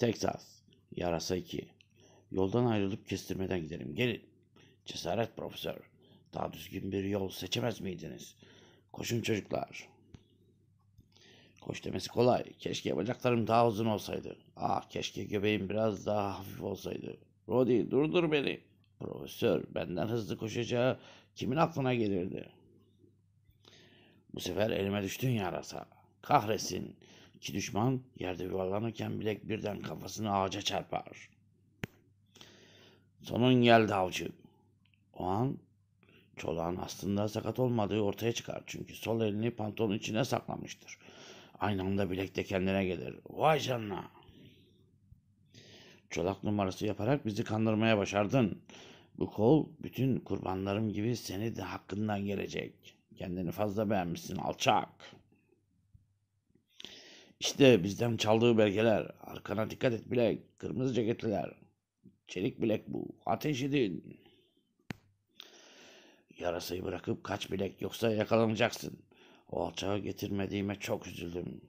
Texas. Yarasa 2. Yoldan ayrılıp kestirmeden gidelim. Gelin. Cesaret profesör. Daha düzgün bir yol seçemez miydiniz? Koşun çocuklar. Koş demesi kolay. Keşke bacaklarım daha uzun olsaydı. Ah keşke göbeğim biraz daha hafif olsaydı. Rodi durdur beni. Profesör benden hızlı koşacağı kimin aklına gelirdi? Bu sefer elime düştün yarasa. Kahretsin. İki düşman yerde yuvarlanırken bilek birden kafasını ağaca çarpar. Sonun geldi avcı. O an çolağın aslında sakat olmadığı ortaya çıkar. Çünkü sol elini pantolonun içine saklamıştır. Aynı anda bilek de kendine gelir. Vay canına. Çolak numarası yaparak bizi kandırmaya başardın. Bu kol bütün kurbanlarım gibi seni de hakkından gelecek. Kendini fazla beğenmişsin alçak.'' İşte bizden çaldığı belgeler. Arkana dikkat et bilek. Kırmızı ceketliler. Çelik bilek bu. Ateş edin. Yarasayı bırakıp kaç bilek yoksa yakalanacaksın. O alçağı getirmediğime çok üzüldüm.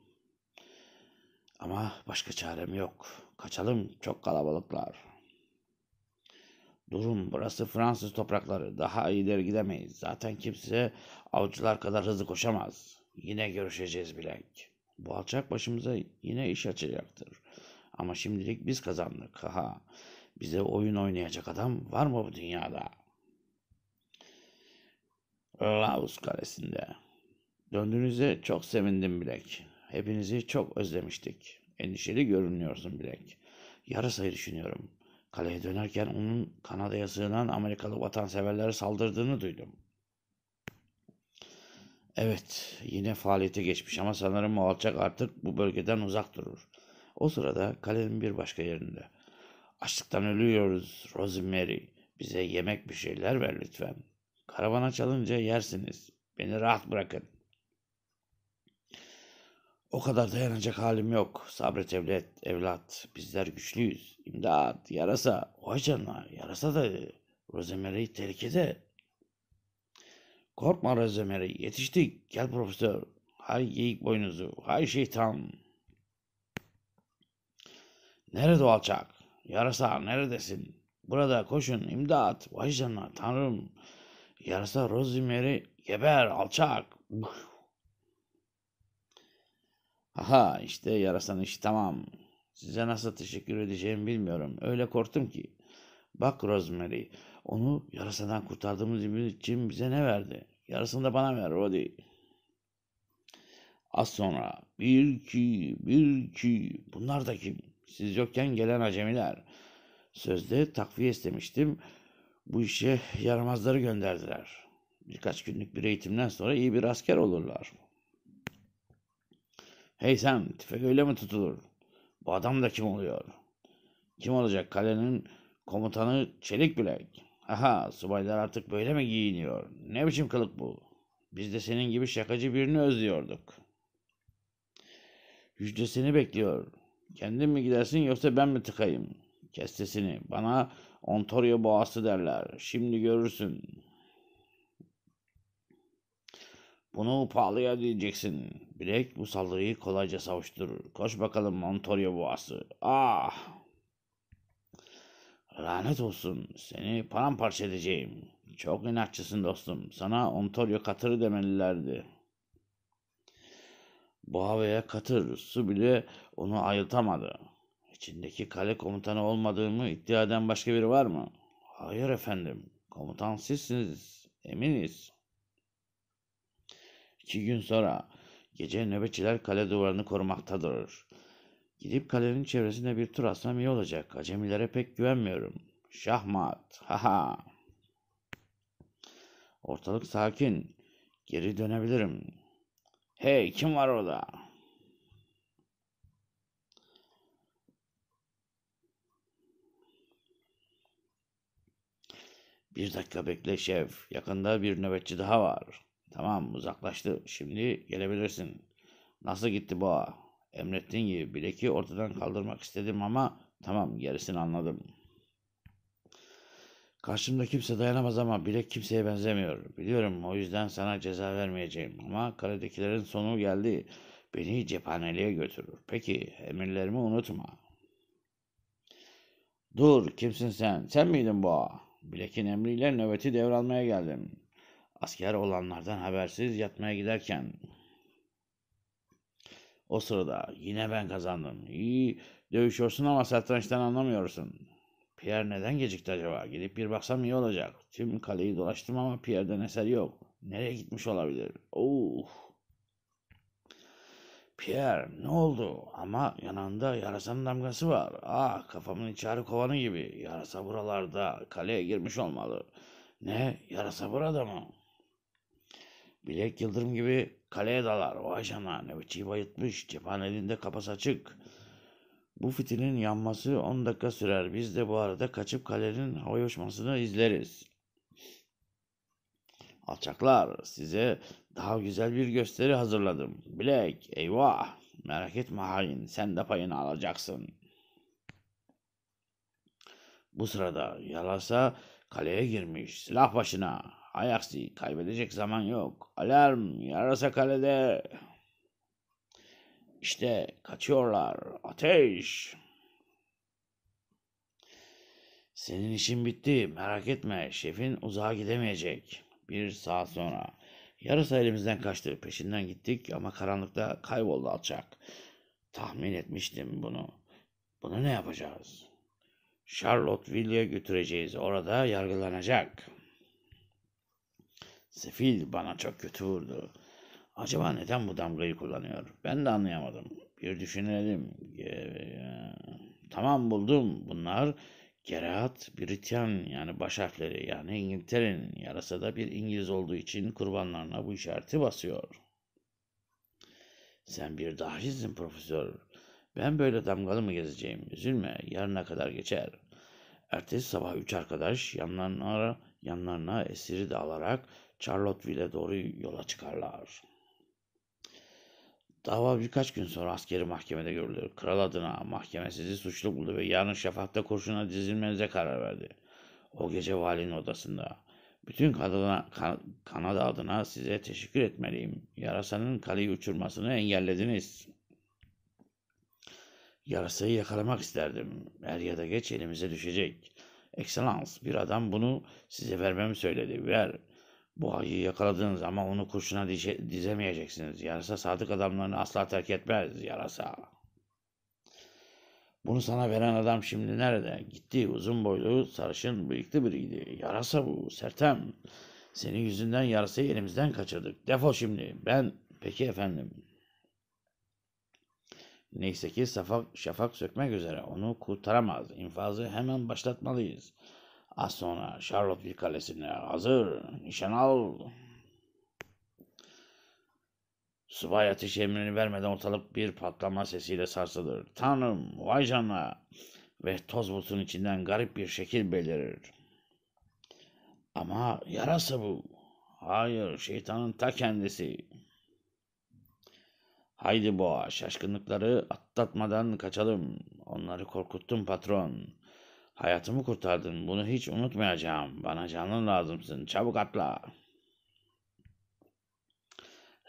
Ama başka çarem yok. Kaçalım çok kalabalıklar. Durum burası Fransız toprakları. Daha ileri gidemeyiz. Zaten kimse avcılar kadar hızlı koşamaz. Yine görüşeceğiz bilek.'' Bu alçak başımıza yine iş açacaktır. Ama şimdilik biz kazandık. Ha. Bize oyun oynayacak adam var mı bu dünyada? Laos kalesinde. Döndüğünüzde çok sevindim Bilek. Hepinizi çok özlemiştik. Endişeli görünüyorsun Bilek. Yarasayı düşünüyorum. Kaleye dönerken onun Kanada'ya sığınan Amerikalı vatanseverlere saldırdığını duydum. Evet, yine faaliyete geçmiş ama sanırım o alçak artık bu bölgeden uzak durur. O sırada kalenin bir başka yerinde. Açlıktan ölüyoruz Rosemary. Bize yemek bir şeyler ver lütfen. Karavana çalınca yersiniz. Beni rahat bırakın. O kadar dayanacak halim yok. Sabret evlat, evlat. Bizler güçlüyüz. İmdat, yarasa. Vay canına, yarasa da Rosemary tehlikede. Korkma Rezemer'e yetiştik. Gel profesör. Hay geyik boynuzu. Hay şeytan. Nerede o alçak? Yarasa neredesin? Burada koşun imdat. Vay canına tanrım. Yarasa Rozimer'i geber alçak. Aha işte yarasanın işi tamam. Size nasıl teşekkür edeceğimi bilmiyorum. Öyle korktum ki. Bak Rosemary onu yarasadan kurtardığımız için bize ne verdi? Yarısını da bana ver Rodi. Az sonra bir ki, bir ki. Bunlar da kim? Siz yokken gelen acemiler. Sözde takviye istemiştim. Bu işe yaramazları gönderdiler. Birkaç günlük bir eğitimden sonra iyi bir asker olurlar. Hey sen, tüfek öyle mi tutulur? Bu adam da kim oluyor? Kim olacak? Kalenin komutanı Çelik Bilek. Aha subaylar artık böyle mi giyiniyor? Ne biçim kılık bu? Biz de senin gibi şakacı birini özlüyorduk. Yüzdesini bekliyor. Kendin mi gidersin yoksa ben mi tıkayım? Kestesini. Bana Ontario boğası derler. Şimdi görürsün. Bunu pahalıya diyeceksin. Bilek bu saldırıyı kolayca savuşturur. Koş bakalım Ontario boğası. Ah! Lanet olsun seni paramparça edeceğim. Çok inatçısın dostum. Sana Ontario katırı demelilerdi. Bu havaya katır su bile onu ayıltamadı. İçindeki kale komutanı olmadığımı iddia eden başka biri var mı? Hayır efendim. Komutan sizsiniz. Eminiz. İki gün sonra gece nöbetçiler kale duvarını korumaktadır. Gidip kalenin çevresinde bir tur atsam iyi olacak. Acemilere pek güvenmiyorum. Şahmat. Haha. Ortalık sakin. Geri dönebilirim. Hey kim var orada? Bir dakika bekle şef. Yakında bir nöbetçi daha var. Tamam uzaklaştı. Şimdi gelebilirsin. Nasıl gitti boğa? Emrettiğin gibi bileki ortadan kaldırmak istedim ama tamam gerisini anladım. Karşımda kimse dayanamaz ama bilek kimseye benzemiyor. Biliyorum o yüzden sana ceza vermeyeceğim ama kaledekilerin sonu geldi. Beni cephaneliğe götürür. Peki emirlerimi unutma. Dur kimsin sen? Sen miydin bu ağa? Bilek'in emriyle nöbeti devralmaya geldim. Asker olanlardan habersiz yatmaya giderken o sırada yine ben kazandım. İyi dövüşüyorsun ama satrançtan anlamıyorsun. Pierre neden gecikti acaba? Gidip bir baksam iyi olacak. Tüm kaleyi dolaştım ama Pierre'den eser yok. Nereye gitmiş olabilir? Oh. Pierre ne oldu? Ama yanında yarasanın damgası var. Ah kafamın içeri kovanı gibi. Yarasa buralarda kaleye girmiş olmalı. Ne? Yarasa burada mı? Bilek yıldırım gibi kaleye dalar. O ajana nöbetçiyi bayıtmış. Cephan elinde kapası açık. Bu fitilin yanması 10 dakika sürer. Biz de bu arada kaçıp kalenin havaya uçmasını izleriz. Alçaklar size daha güzel bir gösteri hazırladım. Bilek eyvah merak etme hain sen de payını alacaksın. Bu sırada yalasa kaleye girmiş silah başına. Ayaksi kaybedecek zaman yok. Alarm yarasa kalede. İşte kaçıyorlar. Ateş. Senin işin bitti. Merak etme. Şefin uzağa gidemeyecek. Bir saat sonra. Yarasa elimizden kaçtı. Peşinden gittik ama karanlıkta kayboldu alçak. Tahmin etmiştim bunu. Bunu ne yapacağız? Charlotte Charlotteville'ye götüreceğiz. Orada yargılanacak.'' Sefil bana çok kötü vurdu. Acaba neden bu damgayı kullanıyor? Ben de anlayamadım. Bir düşünelim. Ee, tamam buldum. Bunlar Geraat Britian yani baş harfleri yani İngiltere'nin yarasa da bir İngiliz olduğu için kurbanlarına bu işareti basıyor. Sen bir dahisin profesör. Ben böyle damgalı mı gezeceğim? Üzülme yarına kadar geçer. Ertesi sabah üç arkadaş yanlarına, yanlarına esiri de alarak Charlotteville'e doğru yola çıkarlar. Dava birkaç gün sonra askeri mahkemede görülür. Kral adına mahkeme sizi suçlu buldu ve yarın şafakta kurşuna dizilmenize karar verdi. O gece valinin odasında. Bütün Kanada, Kanada adına size teşekkür etmeliyim. Yarasanın kaleyi uçurmasını engellediniz. Yarasayı yakalamak isterdim. Er ya da geç elimize düşecek. Excellence bir adam bunu size vermemi söyledi. Ver. Bu ayıyı yakaladınız ama onu kurşuna dişe dizemeyeceksiniz. Yarasa sadık adamlarını asla terk etmez yarasa. Bunu sana veren adam şimdi nerede? Gitti uzun boylu sarışın bıyıklı biriydi. Yarasa bu Sertem. Senin yüzünden yarasayı elimizden kaçırdık. Defol şimdi. Ben peki efendim. Neyse ki şafak, şafak sökmek üzere. Onu kurtaramaz. İnfazı hemen başlatmalıyız.'' Az sonra Charlotteville kalesine hazır. Nişan al. Subay ateş emrini vermeden ortalık bir patlama sesiyle sarsılır. Tanrım, vay canına. Ve toz bulutun içinden garip bir şekil belirir. Ama yarası bu. Hayır, şeytanın ta kendisi. Haydi boğa, şaşkınlıkları atlatmadan kaçalım. Onları korkuttum patron.'' Hayatımı kurtardın. Bunu hiç unutmayacağım. Bana canın lazımsın. Çabuk atla.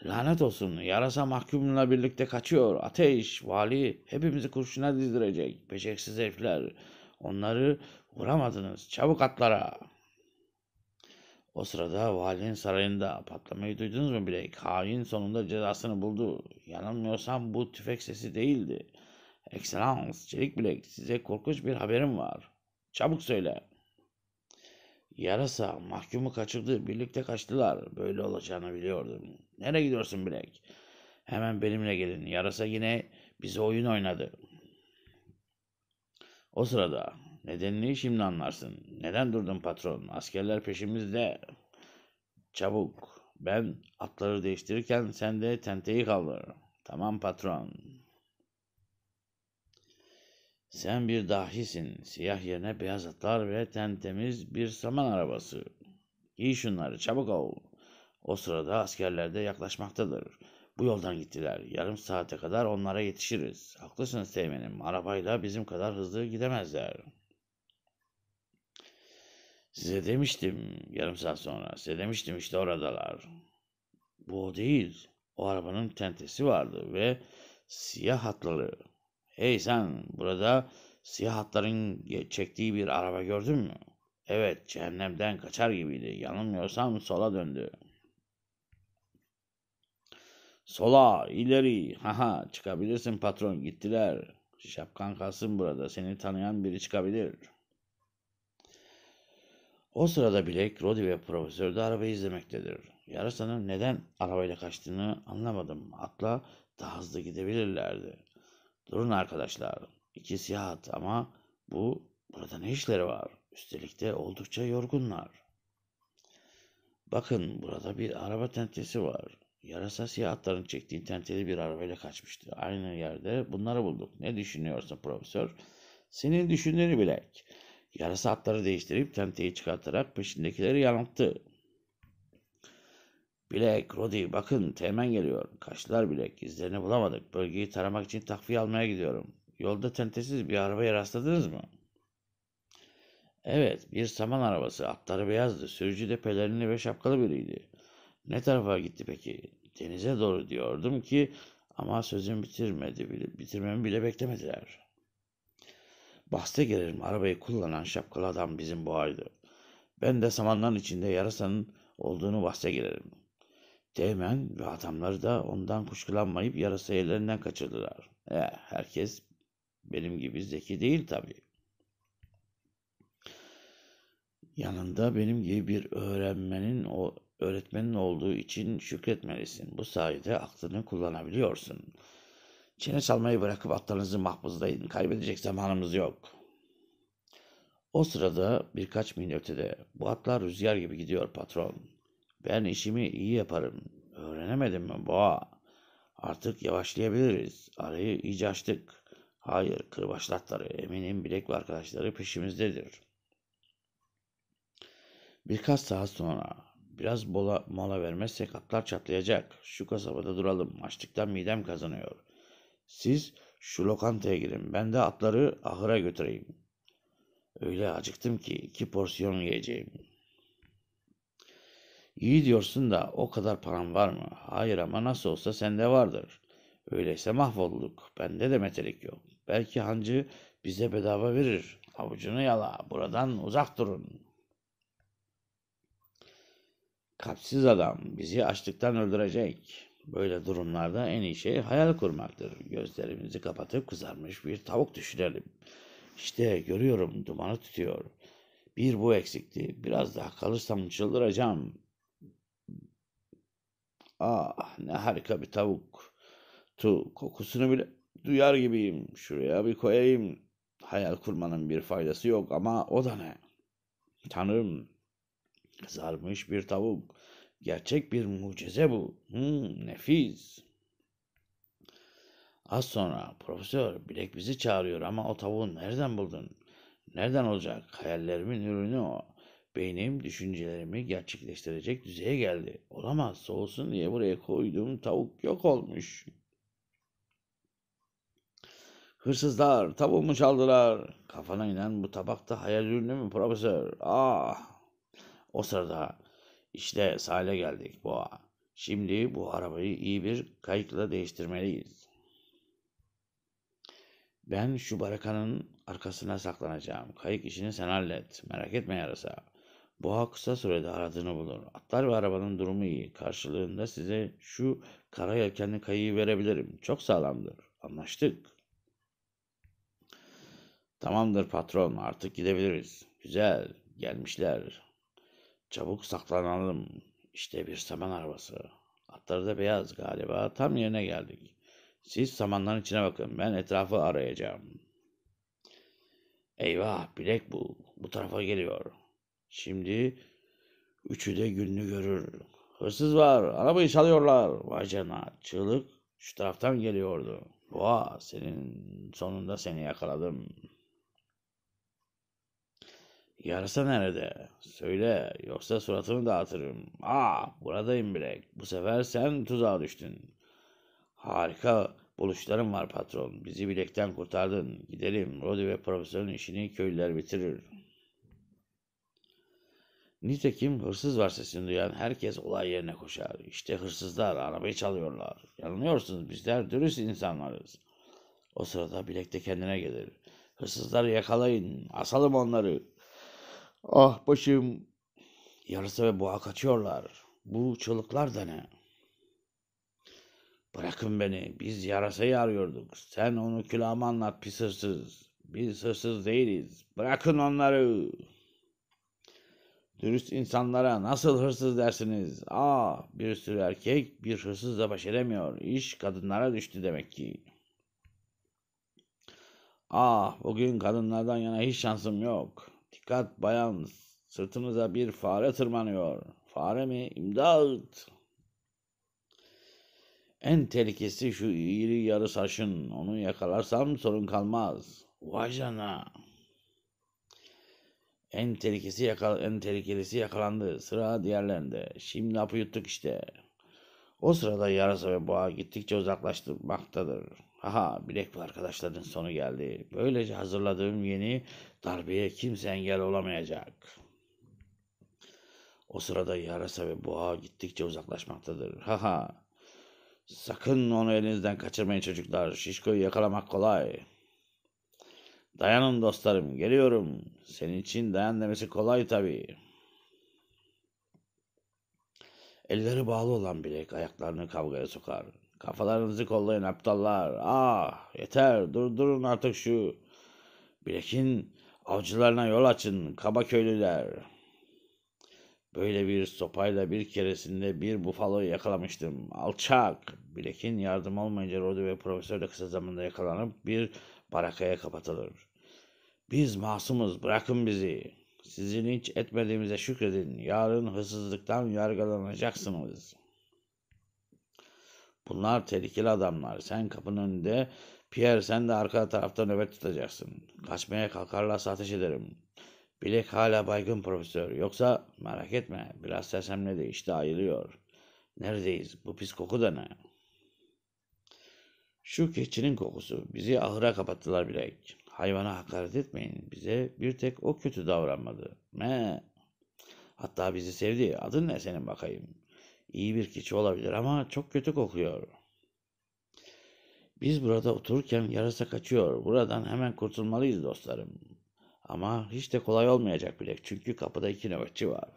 Lanet olsun. Yarasa mahkumla birlikte kaçıyor. Ateş, vali hepimizi kurşuna dizdirecek. Beceriksiz herifler. Onları vuramadınız. Çabuk atlara. O sırada valinin sarayında patlamayı duydunuz mu bile? Kain sonunda cezasını buldu. Yanılmıyorsam bu tüfek sesi değildi. Excellence, Çelik Bilek size korkunç bir haberim var. Çabuk söyle. Yarasa mahkumu kaçırdı. Birlikte kaçtılar. Böyle olacağını biliyordum. Nereye gidiyorsun Bilek? Hemen benimle gelin. Yarasa yine bize oyun oynadı. O sırada nedenini şimdi anlarsın. Neden durdun patron? Askerler peşimizde. Çabuk. Ben atları değiştirirken sen de tenteyi kaldır. Tamam patron. Sen bir dahisin. Siyah yerine beyaz atlar ve tentemiz bir saman arabası. Giy şunları çabuk ol. O sırada askerler de yaklaşmaktadır. Bu yoldan gittiler. Yarım saate kadar onlara yetişiriz. Haklısınız seymenim. Arabayla bizim kadar hızlı gidemezler. Size demiştim yarım saat sonra. Size demiştim işte oradalar. Bu o değil. O arabanın tentesi vardı ve siyah hatları. Hey sen burada siyah hatların çektiği bir araba gördün mü? Evet cehennemden kaçar gibiydi. Yanılmıyorsam sola döndü. Sola, ileri, haha çıkabilirsin patron gittiler. Şapkan kalsın burada seni tanıyan biri çıkabilir. O sırada Bilek, Rodi ve Profesör de arabayı izlemektedir. Yarıştanın neden arabayla kaçtığını anlamadım. Atla daha hızlı gidebilirlerdi. Durun arkadaşlar. İki siyah at ama bu burada ne işleri var? Üstelik de oldukça yorgunlar. Bakın burada bir araba tentesi var. Yarasa siyah atların çektiği tenteli bir arabayla kaçmıştı. Aynı yerde bunları bulduk. Ne düşünüyorsun profesör? Senin düşündüğünü bilek. Yarasa atları değiştirip tenteyi çıkartarak peşindekileri yanılttı. Bilek, Rodi bakın Teğmen geliyor. Kaçtılar Bilek. İzlerini bulamadık. Bölgeyi taramak için takviye almaya gidiyorum. Yolda tentesiz bir arabaya rastladınız mı? Evet, bir saman arabası. Atları beyazdı. Sürücü de pelerinli ve şapkalı biriydi. Ne tarafa gitti peki? Denize doğru diyordum ki ama sözüm bitirmedi. bile. Bitirmemi bile beklemediler. Bahse gelirim arabayı kullanan şapkalı adam bizim boğaydı. Ben de samanların içinde yarasanın olduğunu bahse gelirim. Teğmen ve adamları da ondan kuşkulanmayıp yarası ellerinden kaçırdılar. E, herkes benim gibi zeki değil tabii. Yanında benim gibi bir öğrenmenin o öğretmenin olduğu için şükretmelisin. Bu sayede aklını kullanabiliyorsun. Çene çalmayı bırakıp atlarınızı mahpuslayın. Kaybedecek zamanımız yok. O sırada birkaç mil ötede bu atlar rüzgar gibi gidiyor patron. Ben işimi iyi yaparım. Öğrenemedim mi boğa? Artık yavaşlayabiliriz. Arayı iyice açtık. Hayır, kırbaçlatları, eminim bilek ve arkadaşları peşimizdedir. Birkaç saat sonra Biraz bola, mola vermezsek atlar çatlayacak. Şu kasabada duralım. Açlıktan midem kazanıyor. Siz şu lokantaya girin. Ben de atları ahıra götüreyim. Öyle acıktım ki iki porsiyon yiyeceğim. İyi diyorsun da o kadar param var mı? Hayır ama nasıl olsa sende vardır. Öyleyse mahvolduk. Bende de metelik yok. Belki hancı bize bedava verir. Avucunu yala. Buradan uzak durun. Kapsiz adam bizi açlıktan öldürecek. Böyle durumlarda en iyi şey hayal kurmaktır. Gözlerimizi kapatıp kızarmış bir tavuk düşünelim. İşte görüyorum dumanı tutuyor. Bir bu eksikti. Biraz daha kalırsam çıldıracağım. Ah ne harika bir tavuk. Tu kokusunu bile duyar gibiyim. Şuraya bir koyayım. Hayal kurmanın bir faydası yok ama o da ne? Tanrım kızarmış bir tavuk. Gerçek bir mucize bu. Hmm, nefis. Az sonra profesör Bilek bizi çağırıyor ama o tavuğu nereden buldun? Nereden olacak? Hayallerimin ürünü o. Beynim düşüncelerimi gerçekleştirecek düzeye geldi. Olamaz soğusun diye buraya koyduğum tavuk yok olmuş. Hırsızlar tavuğumu çaldılar. Kafana inen bu tabakta hayal ürünü mü profesör? Ah! O sırada işte sahile geldik boğa. Şimdi bu arabayı iyi bir kayıkla değiştirmeliyiz. Ben şu barakanın arkasına saklanacağım. Kayık işini sen hallet. Merak etme yarasa. Boğa kısa sürede aradığını bulur. Atlar ve arabanın durumu iyi. Karşılığında size şu kara yelkenli kayığı verebilirim. Çok sağlamdır. Anlaştık. Tamamdır patron artık gidebiliriz. Güzel gelmişler. Çabuk saklanalım. İşte bir saman arabası. Atları da beyaz galiba. Tam yerine geldik. Siz samanların içine bakın. Ben etrafı arayacağım. Eyvah bilek bu. Bu tarafa geliyor. Şimdi üçü de gününü görür. Hırsız var, arabayı çalıyorlar. Vay cana, çığlık şu taraftan geliyordu. Doğa, senin sonunda seni yakaladım. Yarısı nerede? Söyle, yoksa suratını dağıtırım. Ah, buradayım bile. Bu sefer sen tuzağa düştün. Harika buluşlarım var patron. Bizi bilekten kurtardın. Gidelim, Rodi ve profesörün işini köylüler bitirir.'' Nitekim hırsız var sesini duyan herkes olay yerine koşar. İşte hırsızlar arabayı çalıyorlar. Yanılıyorsunuz bizler dürüst insanlarız. O sırada bilek de kendine gelir. Hırsızları yakalayın. Asalım onları. Ah başım. Yarısı ve boğa kaçıyorlar. Bu çığlıklar da ne? Bırakın beni. Biz yarasayı arıyorduk. Sen onu külahıma anlat pis hırsız. Biz hırsız değiliz. Bırakın onları. Dürüst insanlara nasıl hırsız dersiniz? Aa ah, bir sürü erkek bir hırsızla baş edemiyor. İş kadınlara düştü demek ki. Ah bugün kadınlardan yana hiç şansım yok. Dikkat bayan sırtımıza bir fare tırmanıyor. Fare mi? İmdat! En tehlikesi şu iri yarı saçın. Onu yakalarsam sorun kalmaz. Vay canına. En tehlikesi yakal en tehlikelisi yakalandı. Sıra diğerlerinde. Şimdi hapı yuttuk işte. O sırada yarasa ve boğa gittikçe uzaklaştırmaktadır. Haha bu arkadaşların sonu geldi. Böylece hazırladığım yeni darbeye kimse engel olamayacak. O sırada yarasa ve boğa gittikçe uzaklaşmaktadır. Haha sakın onu elinizden kaçırmayın çocuklar. Şişko'yu yakalamak kolay.'' Dayanın dostlarım, geliyorum. Senin için dayan demesi kolay tabii. Elleri bağlı olan bilek ayaklarını kavgaya sokar. Kafalarınızı kollayın aptallar. Ah yeter durdurun artık şu. Bilek'in avcılarına yol açın kaba köylüler. Böyle bir sopayla bir keresinde bir bufalo yakalamıştım. Alçak. Bilek'in yardım olmayınca Rodi ve Profesör de kısa zamanda yakalanıp bir barakaya kapatılır. Biz masumuz bırakın bizi. Sizi linç etmediğimize şükredin. Yarın hırsızlıktan yargılanacaksınız. Bunlar tehlikeli adamlar. Sen kapının önünde, Pierre sen de arka tarafta nöbet tutacaksın. Kaçmaya kalkarlarsa ateş ederim. Bilek hala baygın profesör. Yoksa merak etme biraz sersemledi işte ayılıyor. Neredeyiz? Bu pis koku da ne?'' Şu keçinin kokusu. Bizi ahıra kapattılar bile. Hayvana hakaret etmeyin. Bize bir tek o kötü davranmadı. Me. Hatta bizi sevdi. Adın ne senin bakayım? İyi bir keçi olabilir ama çok kötü kokuyor. Biz burada otururken yarasa kaçıyor. Buradan hemen kurtulmalıyız dostlarım. Ama hiç de kolay olmayacak bile. Çünkü kapıda iki nöbetçi var.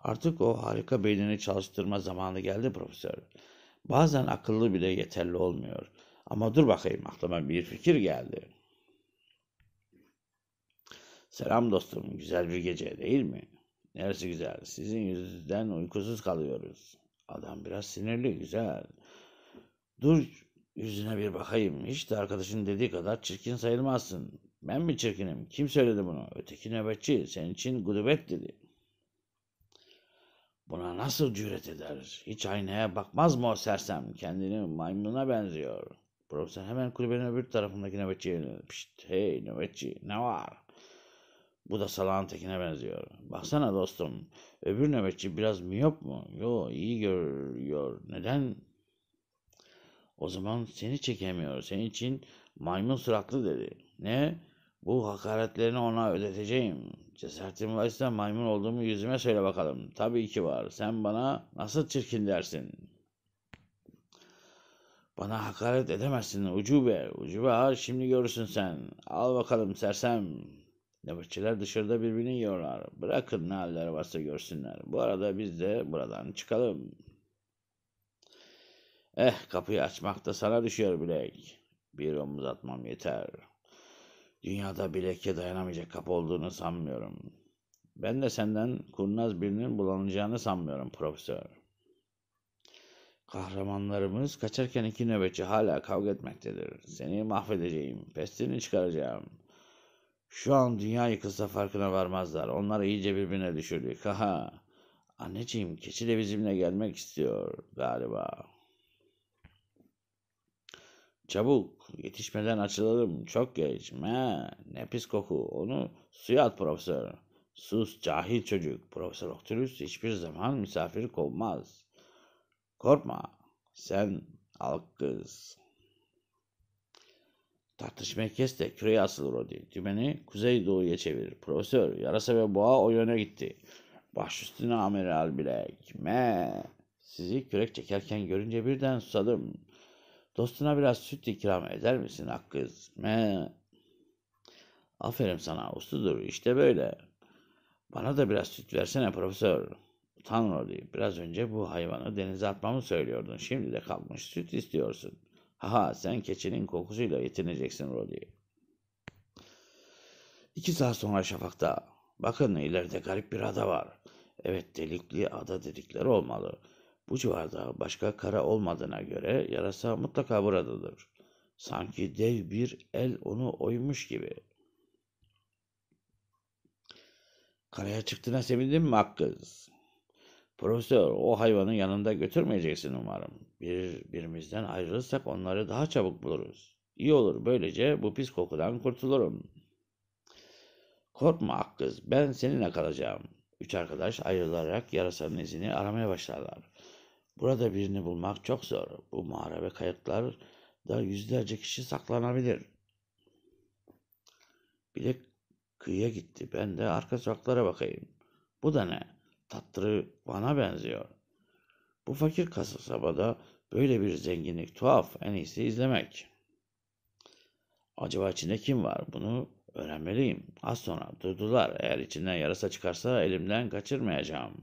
Artık o harika beynini çalıştırma zamanı geldi profesör. Bazen akıllı bile yeterli olmuyor. Ama dur bakayım aklıma bir fikir geldi. Selam dostum, güzel bir gece değil mi? Neresi güzel? Sizin yüzünüzden uykusuz kalıyoruz. Adam biraz sinirli, güzel. Dur yüzüne bir bakayım. Hiç de arkadaşın dediği kadar çirkin sayılmazsın. Ben mi çirkinim? Kim söyledi bunu? Öteki nöbetçi. Senin için gudubet dedi. Buna nasıl cüret eder? Hiç aynaya bakmaz mı o sersem? Kendini maymuna benziyor.'' Profesör hemen kulübenin öbür tarafındaki nöbetçiye yöneldi. Pişt, hey nöbetçi ne var? Bu da salağın tekine benziyor. Baksana dostum. Öbür nöbetçi biraz miyop mu? Yo iyi görüyor. Neden? O zaman seni çekemiyor. Senin için maymun suratlı dedi. Ne? Bu hakaretlerini ona ödeteceğim. Cesaretin varsa maymun olduğumu yüzüme söyle bakalım. Tabii ki var. Sen bana nasıl çirkin dersin?'' Bana hakaret edemezsin ucube. Ucube ağır şimdi görürsün sen. Al bakalım sersem. Nöbetçiler dışarıda birbirini yiyorlar. Bırakın ne halleri varsa görsünler. Bu arada biz de buradan çıkalım. Eh kapıyı açmak da sana düşüyor bilek. Bir omuz atmam yeter. Dünyada bileke dayanamayacak kapı olduğunu sanmıyorum. Ben de senden kurnaz birinin bulanacağını sanmıyorum profesör. Kahramanlarımız kaçarken iki nöbetçi hala kavga etmektedir. Seni mahvedeceğim, pestini çıkaracağım. Şu an dünya yıkılsa farkına varmazlar. Onlar iyice birbirine düşürdük. Haha. Anneciğim keçi de bizimle gelmek istiyor galiba. Çabuk yetişmeden açılalım çok geç. Me, ne pis koku onu suya at profesör. Sus cahil çocuk. Profesör Oktürüs hiçbir zaman misafir kovmaz.'' Korkma, sen halk kız. Tartışmayı kes de küreğe asılır o değil. Dümeni kuzeydoğuya çevirir. Profesör, yarasa ve boğa o yöne gitti. Baş üstüne amiral bilek. Me. Sizi kürek çekerken görünce birden susadım. Dostuna biraz süt ikram eder misin kız? Me. Aferin sana ustudur işte böyle. Bana da biraz süt versene profesör. Tanrı diyor. Biraz önce bu hayvanı denize atmamı söylüyordun. Şimdi de kalkmış süt istiyorsun. Haha sen keçinin kokusuyla yetineceksin Rodi. İki saat sonra şafakta. Bakın ileride garip bir ada var. Evet delikli ada dedikleri olmalı. Bu civarda başka kara olmadığına göre yarasa mutlaka buradadır. Sanki dev bir el onu oymuş gibi. Karaya çıktığına sevindin mi Akkız? Profesör o hayvanı yanında götürmeyeceksin umarım. Bir birimizden ayrılırsak onları daha çabuk buluruz. İyi olur böylece bu pis kokudan kurtulurum. Korkma ak kız ben seninle kalacağım. Üç arkadaş ayrılarak yarasanın izini aramaya başlarlar. Burada birini bulmak çok zor. Bu mağara ve kayıklar da yüzlerce kişi saklanabilir. Bir de kıyıya gitti. Ben de arka sokaklara bakayım. Bu da ne? tattırı bana benziyor. Bu fakir kasabada böyle bir zenginlik tuhaf en iyisi izlemek. Acaba içinde kim var bunu öğrenmeliyim. Az sonra durdular eğer içinden yarasa çıkarsa elimden kaçırmayacağım.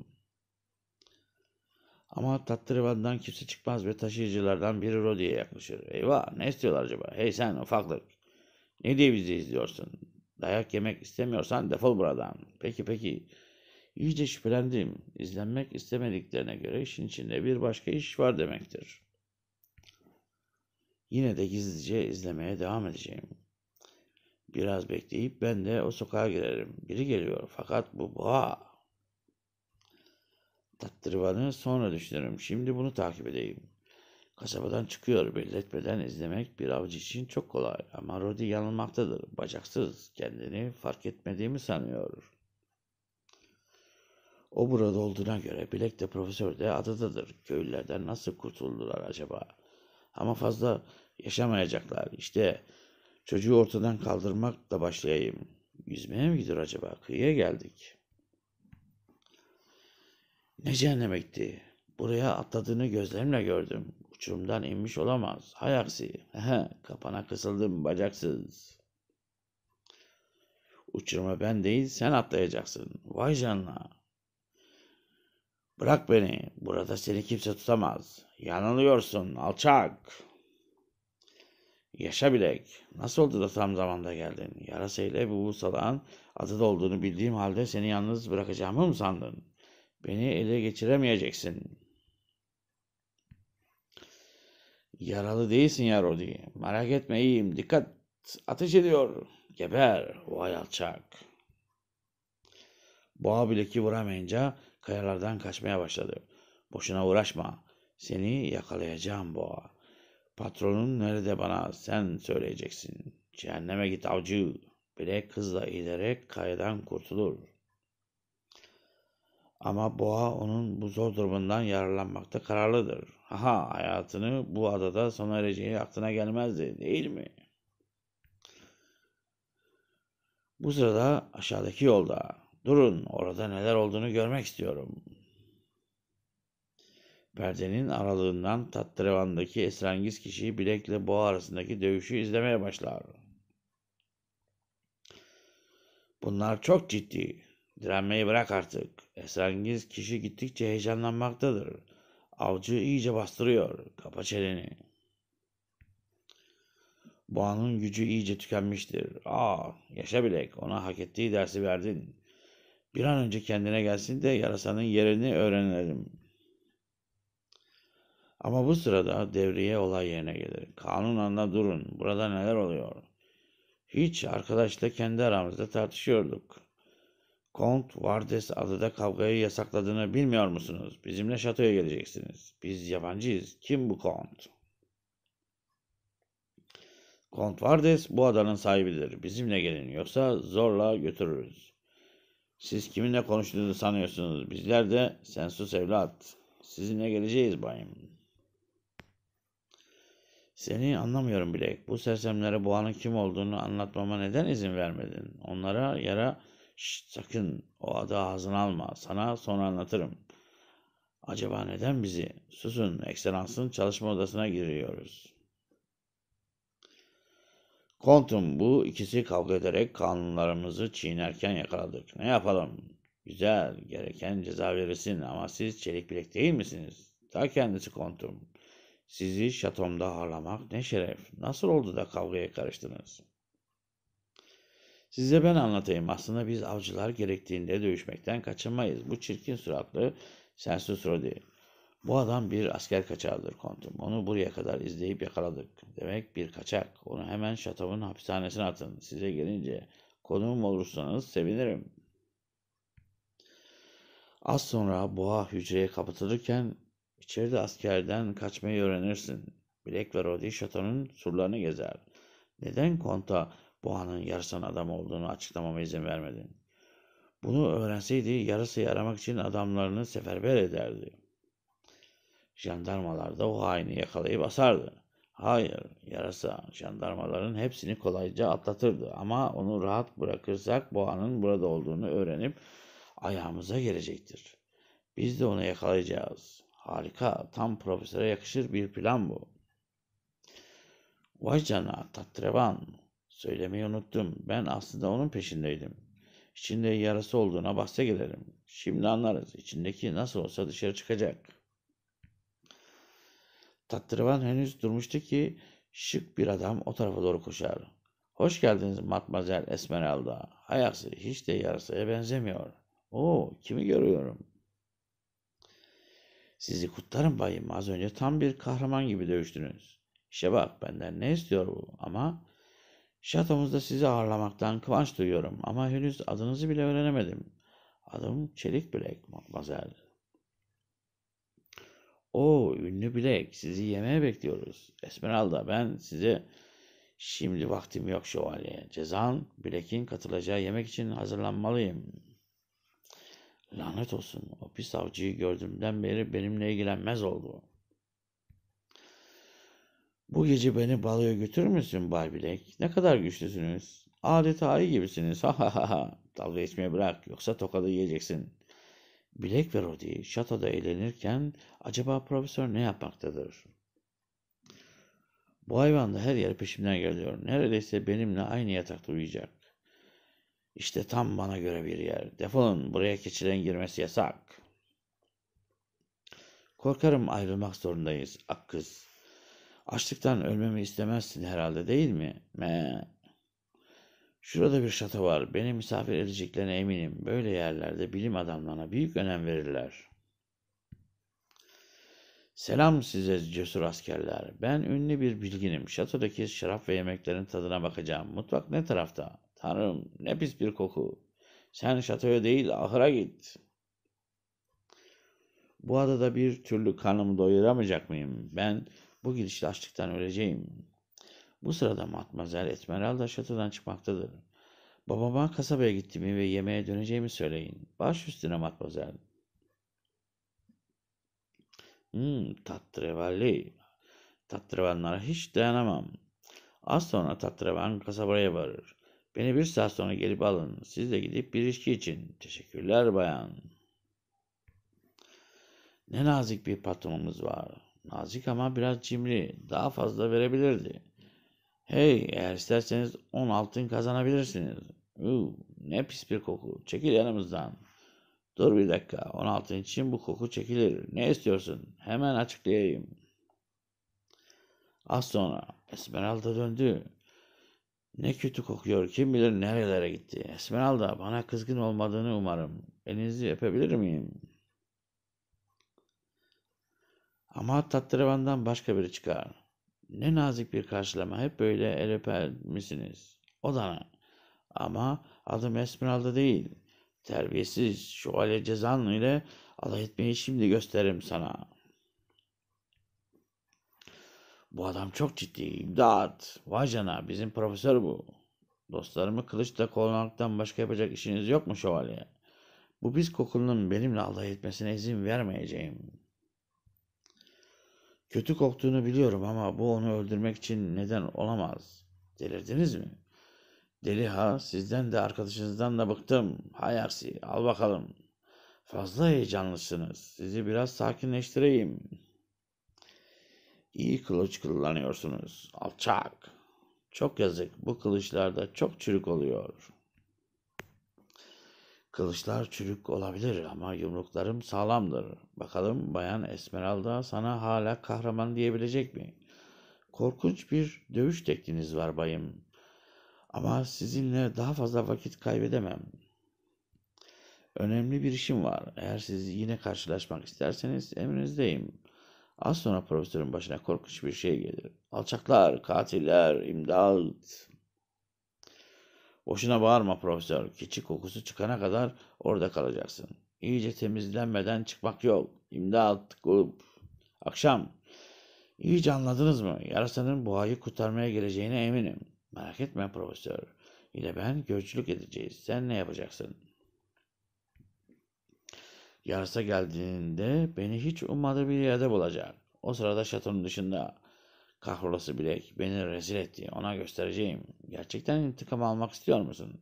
Ama Tattırıvan'dan kimse çıkmaz ve taşıyıcılardan biri Rodi'ye yaklaşır. Eyvah ne istiyorlar acaba? Hey sen ufaklık. Ne diye bizi izliyorsun? Dayak yemek istemiyorsan defol buradan. Peki peki. İyice şüphelendiğim, izlenmek istemediklerine göre işin içinde bir başka iş var demektir. Yine de gizlice izlemeye devam edeceğim. Biraz bekleyip ben de o sokağa girerim. Biri geliyor fakat bu boğa. Tattırvanı sonra düşünürüm. Şimdi bunu takip edeyim. Kasabadan çıkıyor. Belirtmeden izlemek bir avcı için çok kolay. Ama Rodi yanılmaktadır. Bacaksız. Kendini fark etmediğimi sanıyor.'' O burada olduğuna göre Bilek de profesör de adadadır. Köylülerden nasıl kurtuldular acaba? Ama fazla yaşamayacaklar. İşte çocuğu ortadan kaldırmak da başlayayım. Yüzmeye mi gidiyor acaba? Kıyıya geldik. Ne cehenneme gitti. Buraya atladığını gözlerimle gördüm. Uçurumdan inmiş olamaz. Hay aksi. Kapana kısıldım bacaksız. Uçuruma ben değil sen atlayacaksın. Vay canına. Bırak beni. Burada seni kimse tutamaz. Yanılıyorsun alçak. Yaşa bilek. Nasıl oldu da tam zamanda geldin? Yarasayla bu Bursa'dan adı da olduğunu bildiğim halde seni yalnız bırakacağımı mı sandın? Beni ele geçiremeyeceksin. Yaralı değilsin ya Rodi. Merak etme iyiyim. Dikkat. Ateş ediyor. Geber. Vay alçak. Boğa bileki vuramayınca kayalardan kaçmaya başladı. Boşuna uğraşma. Seni yakalayacağım boğa. Patronun nerede bana sen söyleyeceksin. Cehenneme git avcı. Bilek kızla ilerek kayadan kurtulur. Ama boğa onun bu zor durumundan yararlanmakta kararlıdır. Haha hayatını bu adada sona ereceği aklına gelmezdi değil mi? Bu sırada aşağıdaki yolda Durun orada neler olduğunu görmek istiyorum. Perdenin aralığından Tattrevan'daki esrengiz kişiyi bilekle boğa arasındaki dövüşü izlemeye başlar. Bunlar çok ciddi. Direnmeyi bırak artık. Esrengiz kişi gittikçe heyecanlanmaktadır. Avcı iyice bastırıyor. Kapa çeneni. Boğanın gücü iyice tükenmiştir. Aa, yaşa bilek. Ona hak ettiği dersi verdin. Bir an önce kendine gelsin de yarasanın yerini öğrenelim. Ama bu sırada devreye olay yerine gelir. Kanun anla durun. Burada neler oluyor? Hiç arkadaşla kendi aramızda tartışıyorduk. Kont Vardes adıda kavgayı yasakladığını bilmiyor musunuz? Bizimle şatoya geleceksiniz. Biz yabancıyız. Kim bu Kont? Kont Vardes bu adanın sahibidir. Bizimle gelin yoksa zorla götürürüz. Siz kiminle konuştuğunuzu sanıyorsunuz. Bizler de sen sus evlat. Sizinle geleceğiz bayım. Seni anlamıyorum bile. Bu sersemlere boğanın kim olduğunu anlatmama neden izin vermedin? Onlara yara Şşt, sakın o adı ağzına alma. Sana sonra anlatırım. Acaba neden bizi? Susun, ekselansın çalışma odasına giriyoruz.'' Kontum bu ikisi kavga ederek kanunlarımızı çiğnerken yakaladık. Ne yapalım? Güzel, gereken ceza verilsin ama siz çelik bilek değil misiniz? Ta kendisi kontum. Sizi şatomda ağırlamak ne şeref. Nasıl oldu da kavgaya karıştınız? Size ben anlatayım. Aslında biz avcılar gerektiğinde dövüşmekten kaçınmayız. Bu çirkin suratlı Sensus Rodi. Bu adam bir asker kaçağıdır kontum. Onu buraya kadar izleyip yakaladık. Demek bir kaçak. Onu hemen Şatov'un hapishanesine atın. Size gelince konuğum olursanız sevinirim. Az sonra boğa hücreye kapatılırken içeride askerden kaçmayı öğrenirsin. Black ve Roddy şatonun surlarını gezer. Neden konta boğanın yarısan adam olduğunu açıklamama izin vermedin? Bunu öğrenseydi yarısı yaramak için adamlarını seferber ederdi.'' Jandarmalar da o haini yakalayıp asardı. Hayır, yarasa jandarmaların hepsini kolayca atlatırdı ama onu rahat bırakırsak boğanın burada olduğunu öğrenip ayağımıza gelecektir. Biz de onu yakalayacağız. Harika, tam profesöre yakışır bir plan bu. Vay cana, tatrevan. Söylemeyi unuttum. Ben aslında onun peşindeydim. İçinde yarası olduğuna bahse gelelim. Şimdi anlarız. İçindeki nasıl olsa dışarı çıkacak.'' Tattırvan henüz durmuştu ki şık bir adam o tarafa doğru koşar. Hoş geldiniz Matmazel Esmeralda. Ayaksı hiç de yarasaya benzemiyor. Oo kimi görüyorum? Sizi kutlarım bayım. Az önce tam bir kahraman gibi dövüştünüz. İşe bak benden ne istiyor bu ama şatomuzda sizi ağırlamaktan kıvanç duyuyorum ama henüz adınızı bile öğrenemedim. Adım Çelik Bilek Matmazel. O ünlü bilek sizi yemeğe bekliyoruz. Esmeralda ben size şimdi vaktim yok şövalye. Cezan bilekin katılacağı yemek için hazırlanmalıyım. Lanet olsun o pis avcıyı gördüğümden beri benimle ilgilenmez oldu. Bu gece beni baloya götürür müsün Bay Bilek? Ne kadar güçlüsünüz. Adeta ayı gibisiniz. Ha ha ha ha. Dalga geçmeye bırak yoksa tokadı yiyeceksin. Black ve Roddy şatoda eğlenirken acaba profesör ne yapmaktadır? Bu hayvan da her yere peşimden geliyor. Neredeyse benimle aynı yatakta uyuyacak. İşte tam bana göre bir yer. Defolun buraya keçilerin girmesi yasak. Korkarım ayrılmak zorundayız ak kız. Açlıktan ölmemi istemezsin herhalde değil mi? Me Şurada bir şato var. Beni misafir edeceklerine eminim. Böyle yerlerde bilim adamlarına büyük önem verirler. Selam size cesur askerler. Ben ünlü bir bilginim. Şatodaki şaraf ve yemeklerin tadına bakacağım. Mutfak ne tarafta? Tanrım ne pis bir koku. Sen şatoya değil ahıra git. Bu adada bir türlü karnımı doyuramayacak mıyım? Ben bu gidişle açlıktan öleceğim. Bu sırada Matmazel Esmeralda şatodan çıkmaktadır. Babama kasabaya gittiğimi ve yemeğe döneceğimi söyleyin. Baş üstüne Matmazel. Hmm, tatlırevalli. Tatlırevanlara hiç dayanamam. Az sonra tatlırevan kasabaya varır. Beni bir saat sonra gelip alın. Siz de gidip bir içki için. Teşekkürler bayan. Ne nazik bir patronumuz var. Nazik ama biraz cimri. Daha fazla verebilirdi. Hey eğer isterseniz 10 altın kazanabilirsiniz. Uu, ne pis bir koku. Çekil yanımızdan. Dur bir dakika. 10 altın için bu koku çekilir. Ne istiyorsun? Hemen açıklayayım. Az sonra Esmeralda döndü. Ne kötü kokuyor. Kim bilir nerelere gitti. Esmeralda bana kızgın olmadığını umarım. Elinizi yapabilir miyim? Ama tatlırevandan başka biri çıkar. Ne nazik bir karşılama. Hep böyle el öper misiniz? O da mı? Ama adım Esmeralda değil. Terbiyesiz şu aile cezan ile alay etmeyi şimdi gösteririm sana. Bu adam çok ciddi. İmdat. Vay cana bizim profesör bu. Dostlarımı kılıçla kovalamaktan başka yapacak işiniz yok mu şövalye? Bu biz kokunun benimle alay etmesine izin vermeyeceğim.'' Kötü koktuğunu biliyorum ama bu onu öldürmek için neden olamaz. Delirdiniz mi? Deli ha sizden de arkadaşınızdan da bıktım. Hay aksi al bakalım. Fazla heyecanlısınız. Sizi biraz sakinleştireyim. İyi kılıç kullanıyorsunuz. Alçak. Çok yazık. Bu kılıçlarda çok çürük oluyor. Kılıçlar çürük olabilir ama yumruklarım sağlamdır. Bakalım Bayan Esmeralda sana hala kahraman diyebilecek mi? Korkunç bir dövüş tekniğiniz var bayım. Ama sizinle daha fazla vakit kaybedemem. Önemli bir işim var. Eğer siz yine karşılaşmak isterseniz emrinizdeyim. Az sonra profesörün başına korkunç bir şey gelir. Alçaklar, katiller, imdat. Boşuna bağırma profesör. Keçi kokusu çıkana kadar orada kalacaksın. İyice temizlenmeden çıkmak yok. İmdat grup. Akşam. İyice anladınız mı? Yarasanın boğayı kurtarmaya geleceğine eminim. Merak etme profesör. Yine ben göçlük edeceğiz. Sen ne yapacaksın? Yarasa geldiğinde beni hiç ummadığı bir yerde bulacak. O sırada şatonun dışında Kahrolası bilek beni rezil etti. Ona göstereceğim. Gerçekten intikam almak istiyor musun?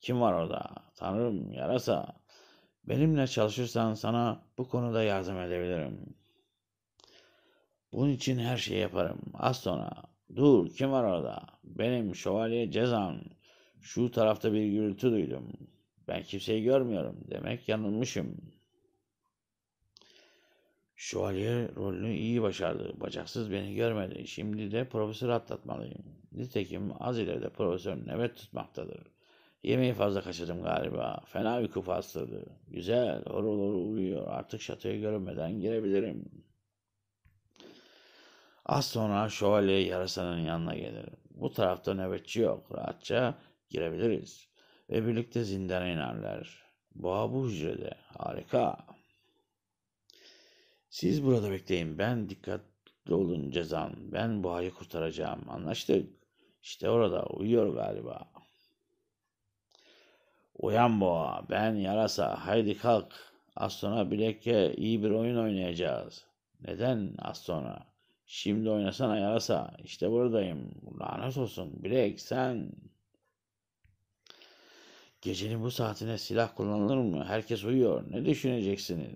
Kim var orada? Tanrım yarasa. Benimle çalışırsan sana bu konuda yardım edebilirim. Bunun için her şeyi yaparım. Az sonra. Dur kim var orada? Benim şövalye cezam. Şu tarafta bir gürültü duydum. Ben kimseyi görmüyorum. Demek yanılmışım.'' Şövalye rolünü iyi başardı. Bacaksız beni görmedi. Şimdi de profesör atlatmalıyım. Nitekim az ileride profesör nöbet tutmaktadır. Yemeği fazla kaçırdım galiba. Fena uyku bastırdı. Güzel, horul horul uyuyor. Artık şatoya görünmeden girebilirim. Az sonra şövalye yarasanın yanına gelir. Bu tarafta nöbetçi yok. Rahatça girebiliriz. Ve birlikte zindana inerler. Boğa bu hücrede. Harika. Siz burada bekleyin. Ben dikkatli olun cezan. Ben bu Buhar'ı kurtaracağım. Anlaştık. İşte orada uyuyor galiba. Uyan boğa. Ben yarasa. Haydi kalk. Az sonra Bilek'e iyi bir oyun oynayacağız. Neden az sonra? Şimdi oynasana yarasa. İşte buradayım. Lanet olsun. Bilek sen... Gecenin bu saatine silah kullanılır mı? Herkes uyuyor. Ne düşüneceksiniz?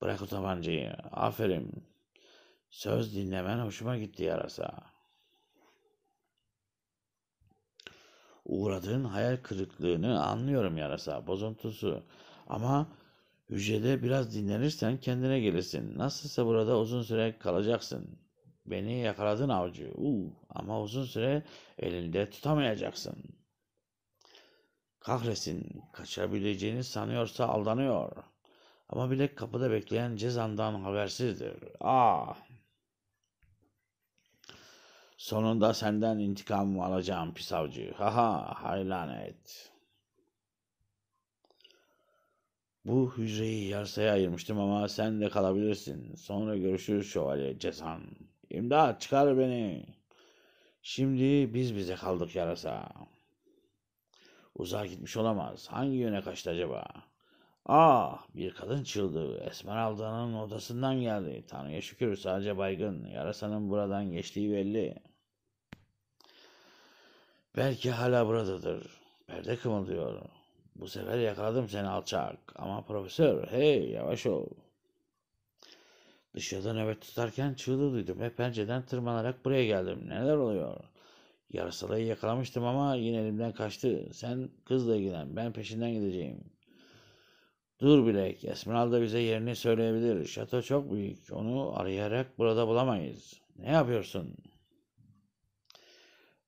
Bırak o tabancayı. Aferin. Söz dinlemen hoşuma gitti yarasa. Uğradığın hayal kırıklığını anlıyorum yarasa. Bozuntusu. Ama hücrede biraz dinlenirsen kendine gelirsin. Nasılsa burada uzun süre kalacaksın. Beni yakaladın avcı. Uu, uh, ama uzun süre elinde tutamayacaksın. Kahresin Kaçabileceğini sanıyorsa aldanıyor.'' Ama bilek kapıda bekleyen Cezan'dan habersizdir. Ah! Sonunda senden intikamımı alacağım pis avcı. Ha haylan et. Bu hücreyi yarısaya ayırmıştım ama sen de kalabilirsin. Sonra görüşürüz şövalye Cezan. İmdat çıkar beni. Şimdi biz bize kaldık yarasa. Uzağa gitmiş olamaz. Hangi yöne kaçtı acaba?'' Ah bir kadın çıldırdı. Esmer Esmeralda'nın odasından geldi. Tanrı'ya şükür sadece baygın. Yarasanın buradan geçtiği belli. Belki hala buradadır. Perde kımıldıyor. Bu sefer yakaladım seni alçak. Ama profesör hey yavaş ol. Dışarıda nöbet tutarken çığlığı duydum ve pencereden tırmanarak buraya geldim. Neler oluyor? Yarasalayı yakalamıştım ama yine elimden kaçtı. Sen kızla ilgilen. Ben peşinden gideceğim.'' Dur Bilek, Esmeralda bize yerini söyleyebilir. Şato çok büyük, onu arayarak burada bulamayız. Ne yapıyorsun?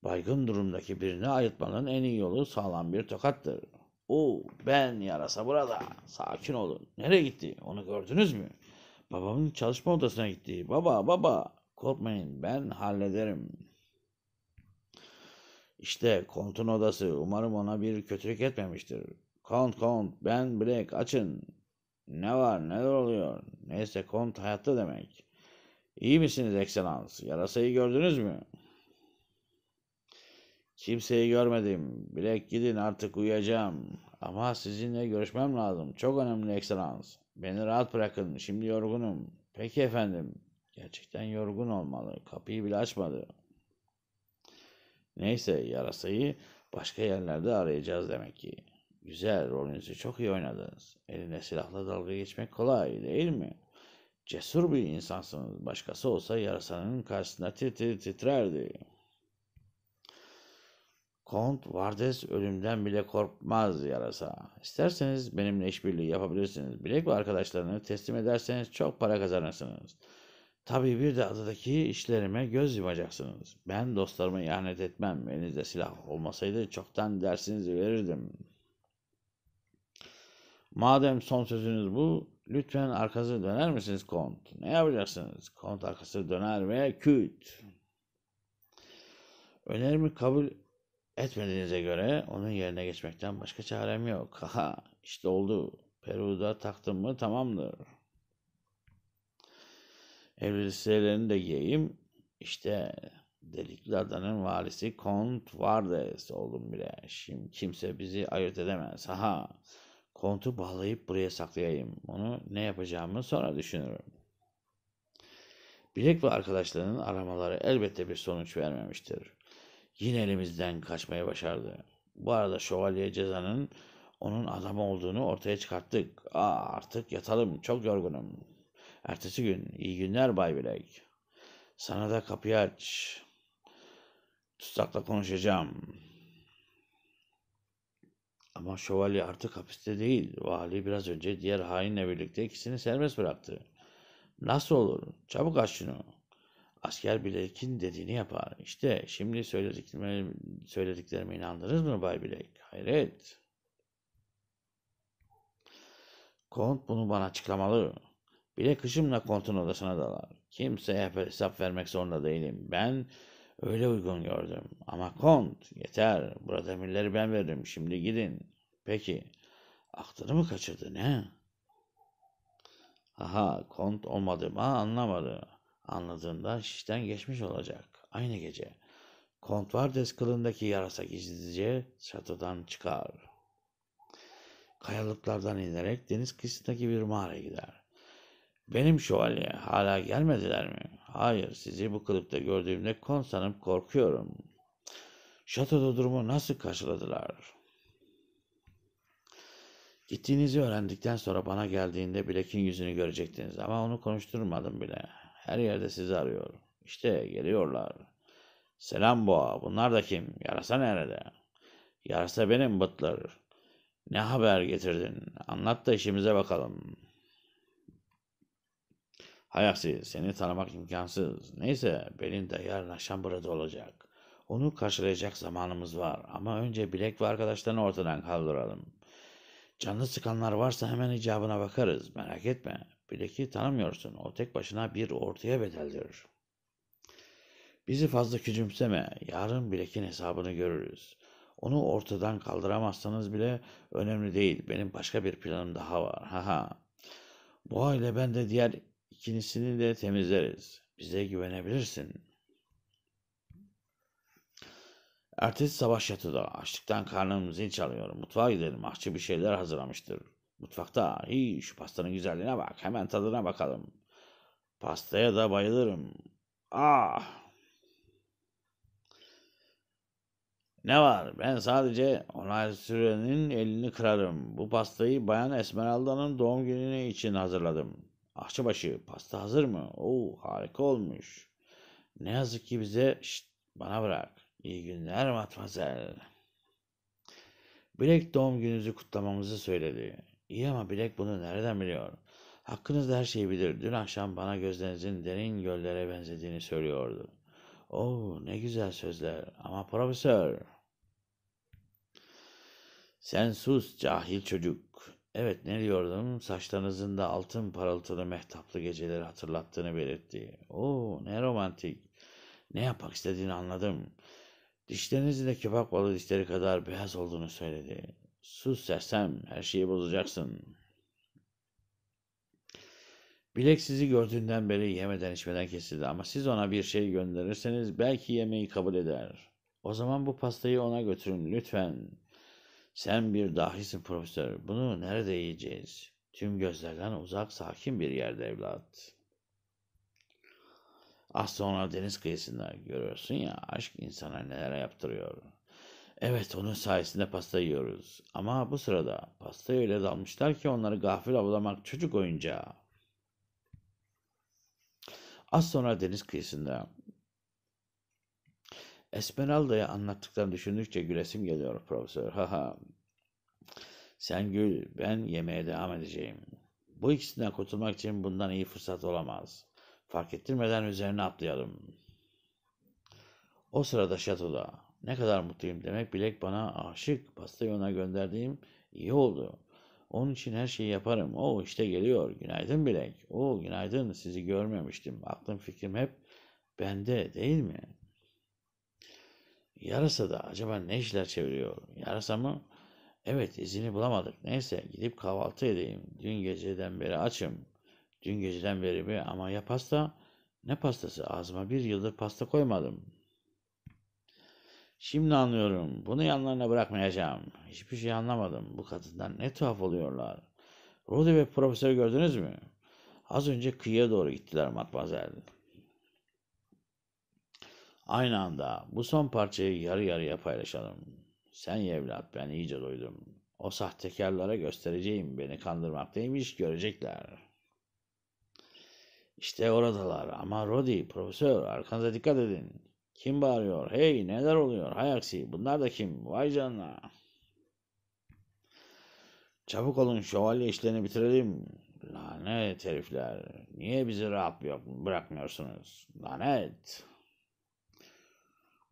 Baygın durumdaki birini ayıltmanın en iyi yolu sağlam bir tokattır. O ben yarasa burada. Sakin olun. Nereye gitti? Onu gördünüz mü? Babamın çalışma odasına gitti. Baba baba korkmayın ben hallederim. İşte kontun odası. Umarım ona bir kötülük etmemiştir. Count Count Ben Blake. açın. Ne var neler oluyor? Neyse Count hayatta demek. İyi misiniz ekselans? Yarasayı gördünüz mü? Kimseyi görmedim. Black gidin artık uyuyacağım. Ama sizinle görüşmem lazım. Çok önemli ekselans. Beni rahat bırakın. Şimdi yorgunum. Peki efendim. Gerçekten yorgun olmalı. Kapıyı bile açmadı. Neyse yarasayı başka yerlerde arayacağız demek ki. Güzel rolünüzü çok iyi oynadınız. Eline silahla dalga geçmek kolay değil mi? Cesur bir insansınız. Başkası olsa yarasanın karşısında titir titrerdi. Kont Vardes ölümden bile korkmaz yarasa. İsterseniz benimle işbirliği yapabilirsiniz. Bilek ve arkadaşlarını teslim ederseniz çok para kazanırsınız. Tabii bir de adadaki işlerime göz yumacaksınız. Ben dostlarıma ihanet etmem. Elinizde silah olmasaydı çoktan dersinizi verirdim.'' Madem son sözünüz bu, lütfen arkası döner misiniz kont? Ne yapacaksınız? Kont arkası döner ve küt. Önerimi kabul etmediğinize göre onun yerine geçmekten başka çarem yok. Haha işte oldu. Peru'da taktım mı tamamdır. Elbiselerini de giyeyim. İşte delikli adanın valisi Kont Vardes oldum bile. Şimdi kimse bizi ayırt edemez. Haha kontu bağlayıp buraya saklayayım. Onu ne yapacağımı sonra düşünürüm. Bilek ve arkadaşlarının aramaları elbette bir sonuç vermemiştir. Yine elimizden kaçmayı başardı. Bu arada şövalye cezanın onun adam olduğunu ortaya çıkarttık. Aa, artık yatalım çok yorgunum. Ertesi gün iyi günler Bay Bilek. Sana da kapıyı aç. Tutsakla konuşacağım. Ama şövalye artık hapiste değil. Vali biraz önce diğer hainle birlikte ikisini serbest bıraktı. Nasıl olur? Çabuk aç şunu. Asker Bilek'in dediğini yapar. İşte şimdi söylediklerime, söylediklerime inandınız mı Bay Bilek? Hayret. Kont bunu bana açıklamalı. Bilek kışımla kontun odasına dalar. Kimseye hesap vermek zorunda değilim. Ben Öyle uygun gördüm. Ama kont yeter. Burada emirleri ben veririm. Şimdi gidin. Peki. Aklını mı kaçırdı ne? Aha kont olmadığımı anlamadı. Anladığında şişten geçmiş olacak. Aynı gece. Kont Vardes kılındaki yarasa gizlice çatıdan çıkar. Kayalıklardan inerek deniz kıyısındaki bir mağara gider. Benim şövalye hala gelmediler mi? Hayır sizi bu kılıkta gördüğümde konsanım korkuyorum. Şatoda durumu nasıl karşıladılar? Gittiğinizi öğrendikten sonra bana geldiğinde Blake'in yüzünü görecektiniz ama onu konuşturmadım bile. Her yerde sizi arıyor. İşte geliyorlar. Selam boğa. Bunlar da kim? Yarasa nerede? Yarasa benim Butler. Ne haber getirdin? Anlat da işimize bakalım.'' Hay seni tanımak imkansız. Neyse Belinda yarın akşam burada olacak. Onu karşılayacak zamanımız var ama önce Bilek ve arkadaşlarını ortadan kaldıralım. Canlı sıkanlar varsa hemen icabına bakarız. Merak etme. Bilek'i tanımıyorsun. O tek başına bir ortaya bedeldir. Bizi fazla küçümseme. Yarın Bilek'in hesabını görürüz. Onu ortadan kaldıramazsanız bile önemli değil. Benim başka bir planım daha var. Ha ha. Boğa ile ben de diğer İkincisini de temizleriz. Bize güvenebilirsin. Ertesi sabah yatıda açlıktan karnım zil çalıyor. Mutfağa gidelim. Ahçı bir şeyler hazırlamıştır. Mutfakta şu pastanın güzelliğine bak. Hemen tadına bakalım. Pastaya da bayılırım. Ah! Ne var? Ben sadece onay sürenin elini kırarım. Bu pastayı Bayan Esmeralda'nın doğum günü için hazırladım. Ahçıbaşı pasta hazır mı? Oo harika olmuş. Ne yazık ki bize şşt, bana bırak. İyi günler matmazel. Bilek doğum gününüzü kutlamamızı söyledi. İyi ama Bilek bunu nereden biliyor? Hakkınızda her şeyi bilir. Dün akşam bana gözlerinizin derin göllere benzediğini söylüyordu. Oo ne güzel sözler ama profesör. Sen sus cahil çocuk. Evet ne diyordum? Saçlarınızın da altın parıltılı mehtaplı geceleri hatırlattığını belirtti. Oo ne romantik. Ne yapmak istediğini anladım. Dişlerinizin de köpek balığı dişleri kadar beyaz olduğunu söyledi. Sus sersem her şeyi bozacaksın. Bilek sizi gördüğünden beri yemeden içmeden kesildi ama siz ona bir şey gönderirseniz belki yemeği kabul eder. O zaman bu pastayı ona götürün lütfen. Sen bir dahisin profesör. Bunu nerede yiyeceğiz? Tüm gözlerden uzak sakin bir yerde evlat. Az sonra deniz kıyısında görüyorsun ya aşk insana neler yaptırıyor. Evet onun sayesinde pasta yiyoruz. Ama bu sırada pasta öyle dalmışlar ki onları gafil avlamak çocuk oyuncağı. Az sonra deniz kıyısında Esmeralda'ya anlattıklarını düşündükçe gülesim geliyor profesör. Haha. Sen gül, ben yemeğe devam edeceğim. Bu ikisinden kurtulmak için bundan iyi fırsat olamaz. Fark ettirmeden üzerine atlayalım. O sırada şatoda. Ne kadar mutluyum demek Bilek bana aşık. Pastayı ona gönderdiğim iyi oldu. Onun için her şeyi yaparım. O işte geliyor. Günaydın Bilek. O günaydın. Sizi görmemiştim. Aklım fikrim hep bende değil mi?'' Yarasa da acaba ne işler çeviriyor? Yarasa mı? Evet izini bulamadık. Neyse gidip kahvaltı edeyim. Dün geceden beri açım. Dün geceden beri mi? Ama ya pasta? Ne pastası? Ağzıma bir yıldır pasta koymadım. Şimdi anlıyorum. Bunu yanlarına bırakmayacağım. Hiçbir şey anlamadım. Bu kadınlar ne tuhaf oluyorlar. Rodi ve profesörü gördünüz mü? Az önce kıyıya doğru gittiler matmazel. Aynı anda bu son parçayı yarı yarıya paylaşalım. Sen evlat ben iyice duydum. O sahtekarlara göstereceğim beni kandırmaktaymış görecekler. İşte oradalar ama Rodi profesör arkanıza dikkat edin. Kim bağırıyor? Hey neler oluyor? Hay aksi bunlar da kim? Vay canına. Çabuk olun şövalye işlerini bitirelim. Lanet herifler. Niye bizi rahat bırakmıyorsunuz? Lanet.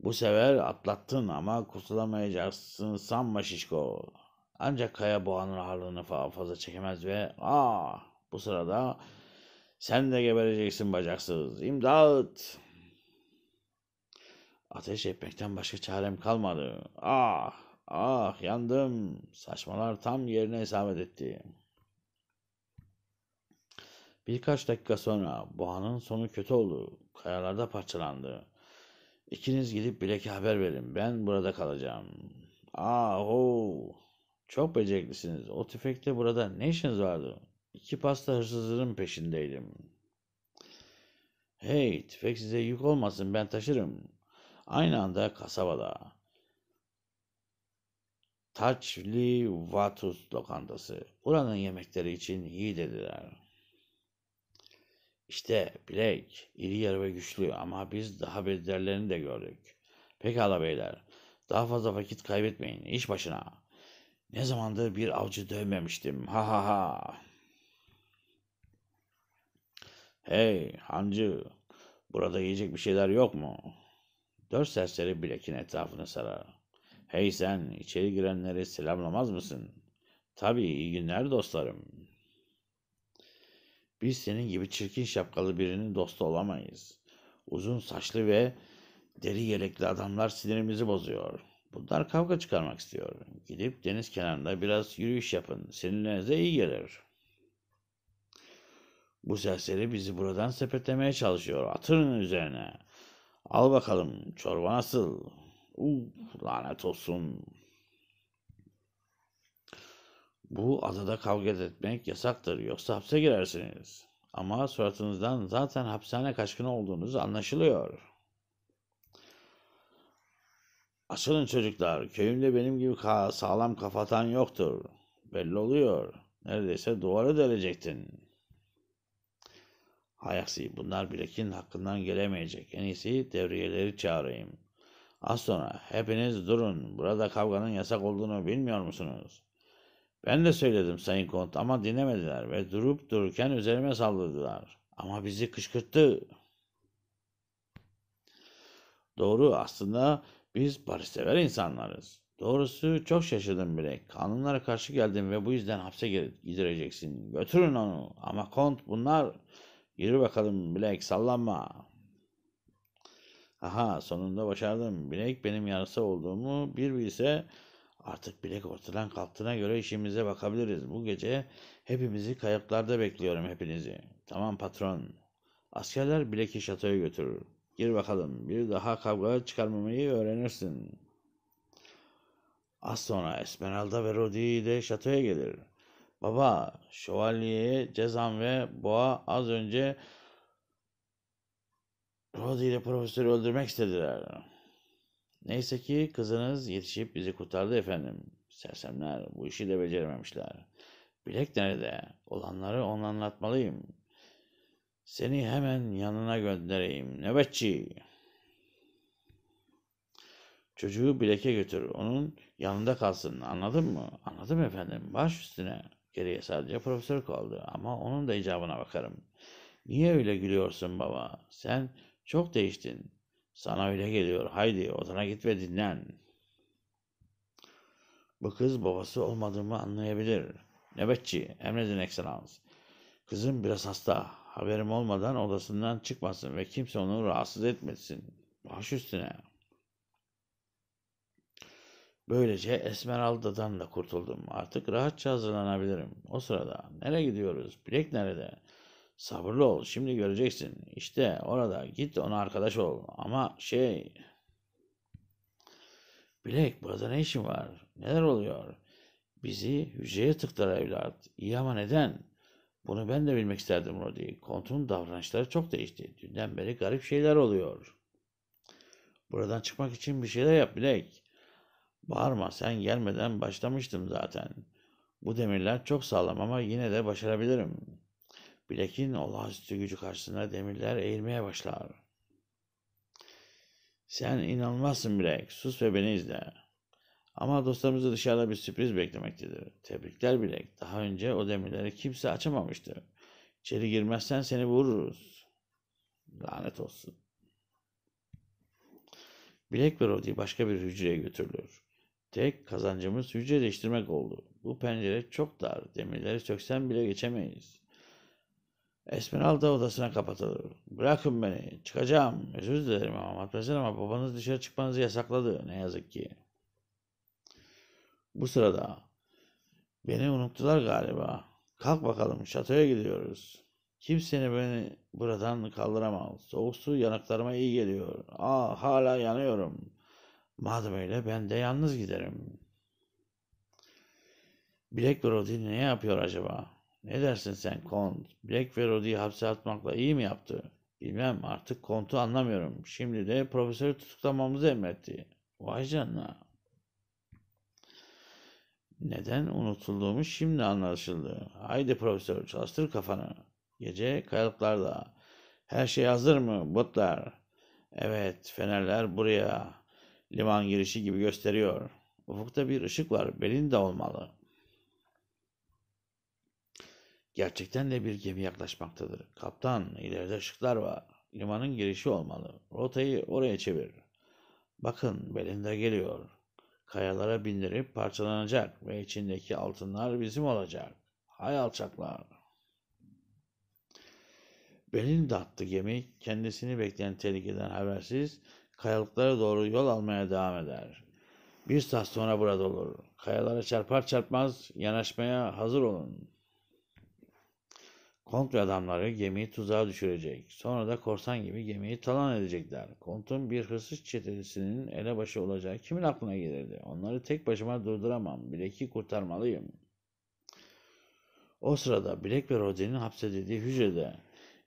Bu sefer atlattın ama kurtulamayacaksın sanma şişko. Ancak kaya boğanın ağırlığını fazla çekemez ve aa bu sırada sen de gebereceksin bacaksız. İmdat! Ateş etmekten başka çarem kalmadı. Ah! Ah! Yandım! Saçmalar tam yerine isabet etti. Birkaç dakika sonra boğanın sonu kötü oldu. Kayalarda parçalandı. İkiniz gidip Black'e haber verin. Ben burada kalacağım. Aho. Çok beceriklisiniz. O tüfekte burada ne işiniz vardı? İki pasta hırsızlığının peşindeydim. Hey tüfek size yük olmasın ben taşırım. Aynı anda kasabada. Taçli Vatus lokantası. Buranın yemekleri için iyi dediler. İşte Blake iri yarı ve güçlü ama biz daha bedellerini de gördük. Pekala beyler. Daha fazla vakit kaybetmeyin. İş başına. Ne zamandır bir avcı dövmemiştim. Ha ha ha. Hey hancı. Burada yiyecek bir şeyler yok mu? Dört serseri Blake'in etrafını sarar. Hey sen içeri girenleri selamlamaz mısın? Tabii iyi günler dostlarım. Biz senin gibi çirkin şapkalı birinin dostu olamayız. Uzun saçlı ve deri yelekli adamlar sinirimizi bozuyor. Bunlar kavga çıkarmak istiyor. Gidip deniz kenarında biraz yürüyüş yapın. Sinirlerinize iyi gelir. Bu serseri bizi buradan sepetlemeye çalışıyor. Atın üzerine. Al bakalım çorba nasıl? Uh, lanet olsun. Bu adada kavga etmek yasaktır yoksa hapse girersiniz. Ama suratınızdan zaten hapishane kaçkını olduğunuz anlaşılıyor. Açılın çocuklar, köyümde benim gibi ka sağlam kafatan yoktur. Belli oluyor. Neredeyse duvara delecektin. Hayaksi, bunlar Bilek'in hakkından gelemeyecek. En iyisi devriyeleri çağırayım. Az sonra hepiniz durun. Burada kavganın yasak olduğunu bilmiyor musunuz? Ben de söyledim Sayın Kont ama dinlemediler ve durup dururken üzerime salladılar. Ama bizi kışkırttı. Doğru aslında biz barışsever insanlarız. Doğrusu çok şaşırdım bile. Kanunlara karşı geldim ve bu yüzden hapse gidireceksin. Götürün onu. Ama kont bunlar... Yürü bakalım Bilek sallanma. Aha sonunda başardım. Bilek benim yarısı olduğumu bir bilse Artık bilek ortadan kalktığına göre işimize bakabiliriz. Bu gece hepimizi kayıklarda bekliyorum hepinizi. Tamam patron. Askerler bileki şatoya götürür. Gir bakalım. Bir daha kavga çıkarmamayı öğrenirsin. Az sonra Esmeralda ve Rodi de şatoya gelir. Baba, şövalyeye Cezam ve Boğa az önce Rodi ile profesörü öldürmek istediler. Neyse ki kızınız yetişip bizi kurtardı efendim. Sersemler bu işi de becerememişler. Bilek nerede? Olanları ona anlatmalıyım. Seni hemen yanına göndereyim. Nöbetçi. Çocuğu bileke götür. Onun yanında kalsın. Anladın mı? Anladım efendim. Baş üstüne. Geriye sadece profesör kaldı. Ama onun da icabına bakarım. Niye öyle gülüyorsun baba? Sen çok değiştin. Sana öyle geliyor. Haydi odana git ve dinlen. Bu kız babası olmadığımı anlayabilir. Nöbetçi, emredin ekselans. Kızım biraz hasta. Haberim olmadan odasından çıkmasın ve kimse onu rahatsız etmesin. Baş üstüne. Böylece Esmeralda'dan da kurtuldum. Artık rahatça hazırlanabilirim. O sırada nereye gidiyoruz? Bilek nerede? Sabırlı ol. Şimdi göreceksin. İşte orada git ona arkadaş ol. Ama şey... Bilek burada ne işin var? Neler oluyor? Bizi hücreye tıktılar evlat. İyi ama neden? Bunu ben de bilmek isterdim Rodi. Kontun davranışları çok değişti. Dünden beri garip şeyler oluyor. Buradan çıkmak için bir şeyler yap Bilek. Bağırma sen gelmeden başlamıştım zaten. Bu demirler çok sağlam ama yine de başarabilirim.'' Bilek'in olağanüstü gücü karşısında demirler eğilmeye başlar. Sen inanmazsın Bilek. Sus ve beni izle. Ama dostlarımızı dışarıda bir sürpriz beklemektedir. Tebrikler Bilek. Daha önce o demirleri kimse açamamıştı. İçeri girmezsen seni vururuz. Lanet olsun. Bilek ve Rodi başka bir hücreye götürülür. Tek kazancımız hücre değiştirmek oldu. Bu pencere çok dar. Demirleri söksen bile geçemeyiz. Esmeralda odasına kapatılır. Bırakın beni, çıkacağım. Özür dilerim ama Paşa ama babanız dışarı çıkmanızı yasakladı ne yazık ki. Bu sırada beni unuttular galiba. Kalk bakalım şatoya gidiyoruz. Kimseni beni buradan kaldıramaz. Soğuk su yanaklarıma iyi geliyor. Aa hala yanıyorum. Madem öyle ben de yalnız giderim. Black Brody ne yapıyor acaba? Ne dersin sen Kont? Black Verody'yi hapse atmakla iyi mi yaptı? Bilmem artık Kont'u anlamıyorum. Şimdi de profesörü tutuklamamızı emretti. Vay canına. Neden unutulduğumu şimdi anlaşıldı. Haydi profesör çalıştır kafanı. Gece kayalıklarda. Her şey hazır mı botlar? Evet fenerler buraya. Liman girişi gibi gösteriyor. Ufukta bir ışık var. Belin de olmalı.'' Gerçekten de bir gemi yaklaşmaktadır. Kaptan, ileride ışıklar var. Limanın girişi olmalı. Rotayı oraya çevir. Bakın belinde geliyor. Kayalara bindirip parçalanacak ve içindeki altınlar bizim olacak. Hay alçaklar. Belin dattı gemi kendisini bekleyen tehlikeden habersiz kayalıklara doğru yol almaya devam eder. Bir saat sonra burada olur. Kayalara çarpar çarpmaz yanaşmaya hazır olun.'' Kont adamları gemiyi tuzağa düşürecek. Sonra da korsan gibi gemiyi talan edecekler. Kont'un bir hırsız çetesinin elebaşı olacağı kimin aklına gelirdi? Onları tek başıma durduramam. Blake'i kurtarmalıyım. O sırada Black ve Rodin'in hapsedildiği hücrede.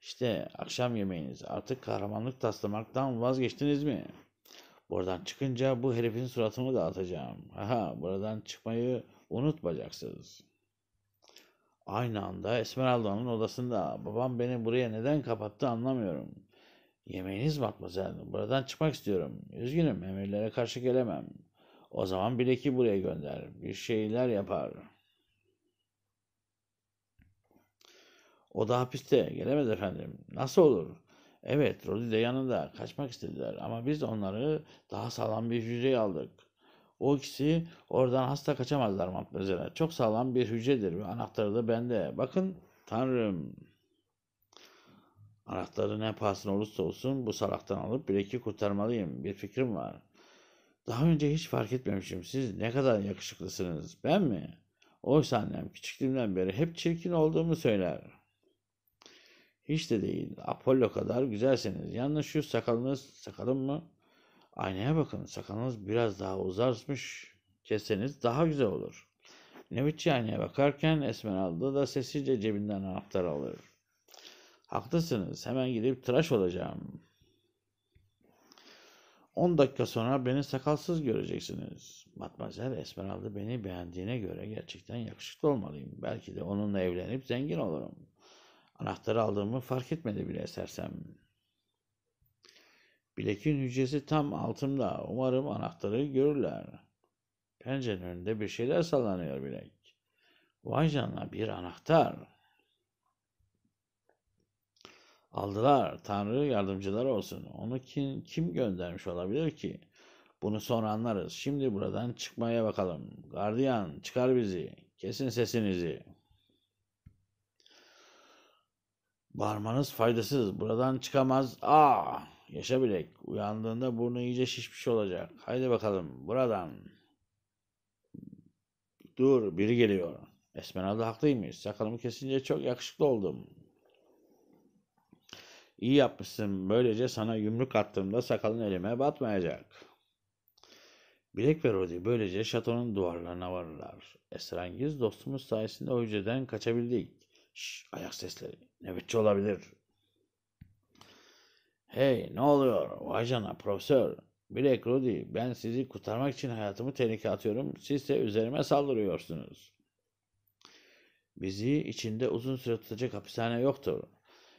işte akşam yemeğiniz. Artık kahramanlık taslamaktan vazgeçtiniz mi? Buradan çıkınca bu herifin suratını dağıtacağım. Aha buradan çıkmayı unutmayacaksınız.'' Aynı anda Esmeralda'nın odasında. Babam beni buraya neden kapattı anlamıyorum. Yemeğiniz matmazel. Buradan çıkmak istiyorum. Üzgünüm emirlere karşı gelemem. O zaman Bilek'i buraya gönder. Bir şeyler yapar. O da hapiste. Gelemez efendim. Nasıl olur? Evet, Rodi de yanında. Kaçmak istediler ama biz onları daha sağlam bir hücreye aldık.'' O ikisi oradan hasta kaçamazlar matmazele. Çok sağlam bir hücredir ve anahtarı da bende. Bakın tanrım. Anahtarı ne pahasına olursa olsun bu salaktan alıp Blake'i kurtarmalıyım. Bir fikrim var. Daha önce hiç fark etmemişim. Siz ne kadar yakışıklısınız. Ben mi? Oysa annem küçüklüğümden beri hep çirkin olduğumu söyler. Hiç de değil. Apollo kadar güzelsiniz. Yanlış şu sakalınız, sakalım mı? Aynaya bakın sakalınız biraz daha uzarmış keseniz daha güzel olur. Nevitçi aynaya bakarken Esmeralda da sessizce cebinden anahtar alır. Haklısınız hemen gidip tıraş olacağım. 10 dakika sonra beni sakalsız göreceksiniz. Matmazel Esmeralda beni beğendiğine göre gerçekten yakışıklı olmalıyım. Belki de onunla evlenip zengin olurum. Anahtarı aldığımı fark etmedi bile esersem. Bilek'in hücresi tam altımda. Umarım anahtarı görürler. Pencerenin önünde bir şeyler sallanıyor Bilek. Vay canına bir anahtar. Aldılar. Tanrı yardımcılar olsun. Onu kim, kim göndermiş olabilir ki? Bunu sonra anlarız. Şimdi buradan çıkmaya bakalım. Gardiyan çıkar bizi. Kesin sesinizi. Bağırmanız faydasız. Buradan çıkamaz. Aa! Ah! Yaşa bilek. Uyandığında burnu iyice şişmiş olacak. Haydi bakalım buradan. Dur biri geliyor. Esmeralda haklıymış. Sakalımı kesince çok yakışıklı oldum. İyi yapmışsın. Böylece sana yumruk attığımda sakalın elime batmayacak. Bilek ve Rodi böylece şatonun duvarlarına varırlar. Esrengiz dostumuz sayesinde o hücreden kaçabildik. Şş, ayak sesleri. Nöbetçi olabilir. Hey ne oluyor? Vajana profesör. Bilek Rudy ben sizi kurtarmak için hayatımı tehlike atıyorum. Siz de üzerime saldırıyorsunuz. Bizi içinde uzun süre tutacak hapishane yoktur.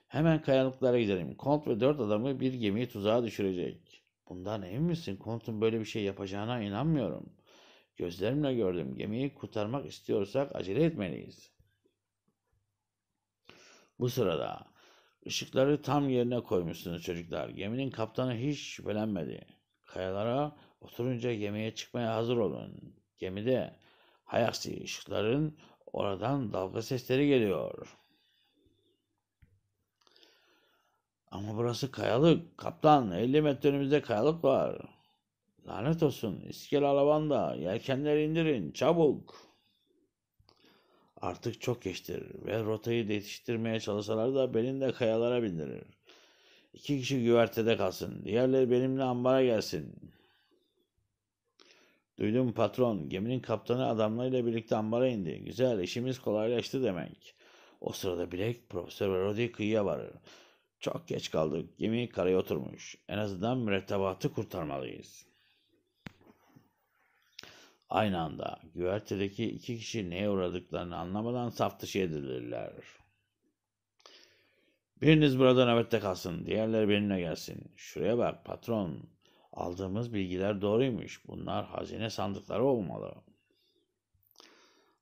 Hemen kayalıklara gidelim. Kont ve dört adamı bir gemiyi tuzağa düşürecek. Bundan emin misin? Kont'un böyle bir şey yapacağına inanmıyorum. Gözlerimle gördüm. Gemiyi kurtarmak istiyorsak acele etmeliyiz. Bu sırada Işıkları tam yerine koymuşsunuz çocuklar. Geminin kaptanı hiç şüphelenmedi. Kayalara oturunca gemiye çıkmaya hazır olun. Gemide hayaksi ışıkların oradan dalga sesleri geliyor. Ama burası kayalık. Kaptan 50 metre önümüzde kayalık var. Lanet olsun. İskele alabanda. Yelkenleri indirin. Çabuk. Artık çok geçtir ve rotayı değiştirmeye çalışsalar da beni de kayalara bindirir. İki kişi güvertede kalsın. Diğerleri benimle ambara gelsin. Duydum patron. Geminin kaptanı adamlarıyla birlikte ambara indi. Güzel işimiz kolaylaştı demek. O sırada Bilek Profesör Verodi kıyıya varır. Çok geç kaldık. Gemi karaya oturmuş. En azından mürettebatı kurtarmalıyız.'' Aynı anda güvertedeki iki kişi neye uğradıklarını anlamadan saf dışı edilirler. Biriniz burada nöbette kalsın, diğerleri benimle gelsin. Şuraya bak patron, aldığımız bilgiler doğruymuş. Bunlar hazine sandıkları olmalı.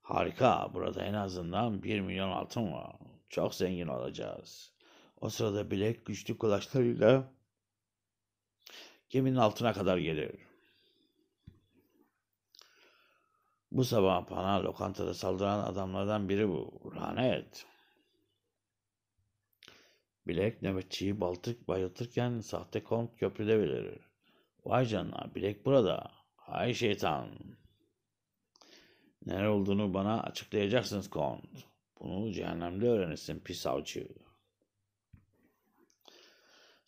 Harika, burada en azından bir milyon altın var. Çok zengin olacağız. O sırada bilek güçlü kulaçlarıyla geminin altına kadar gelir. Bu sabah bana lokantada saldıran adamlardan biri bu. Lanet. Bilek nöbetçiyi baltık bayıltırken sahte kont köprüde belirir. Vay canına bilek burada. Hay şeytan. Nere olduğunu bana açıklayacaksınız kont. Bunu cehennemde öğrenirsin pis avcı.''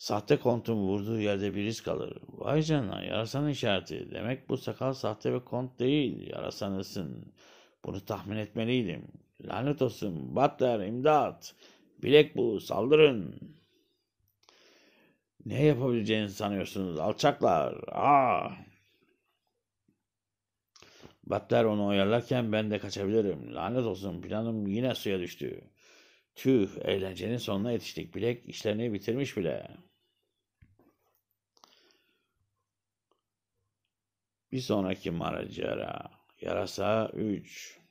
Sahte kontun vurduğu yerde bir risk kalır. Vay canına yarasan işareti. Demek bu sakal sahte ve kont değil. Yarasanısın. Bunu tahmin etmeliydim. Lanet olsun. Butler imdat. Bilek bu. Saldırın. Ne yapabileceğinizi sanıyorsunuz alçaklar? Ah. Butler onu oyalarken ben de kaçabilirim. Lanet olsun planım yine suya düştü. Tüh eğlencenin sonuna yetiştik. Bilek işlerini bitirmiş bile.'' Bir sonraki macera. Yarasa 3.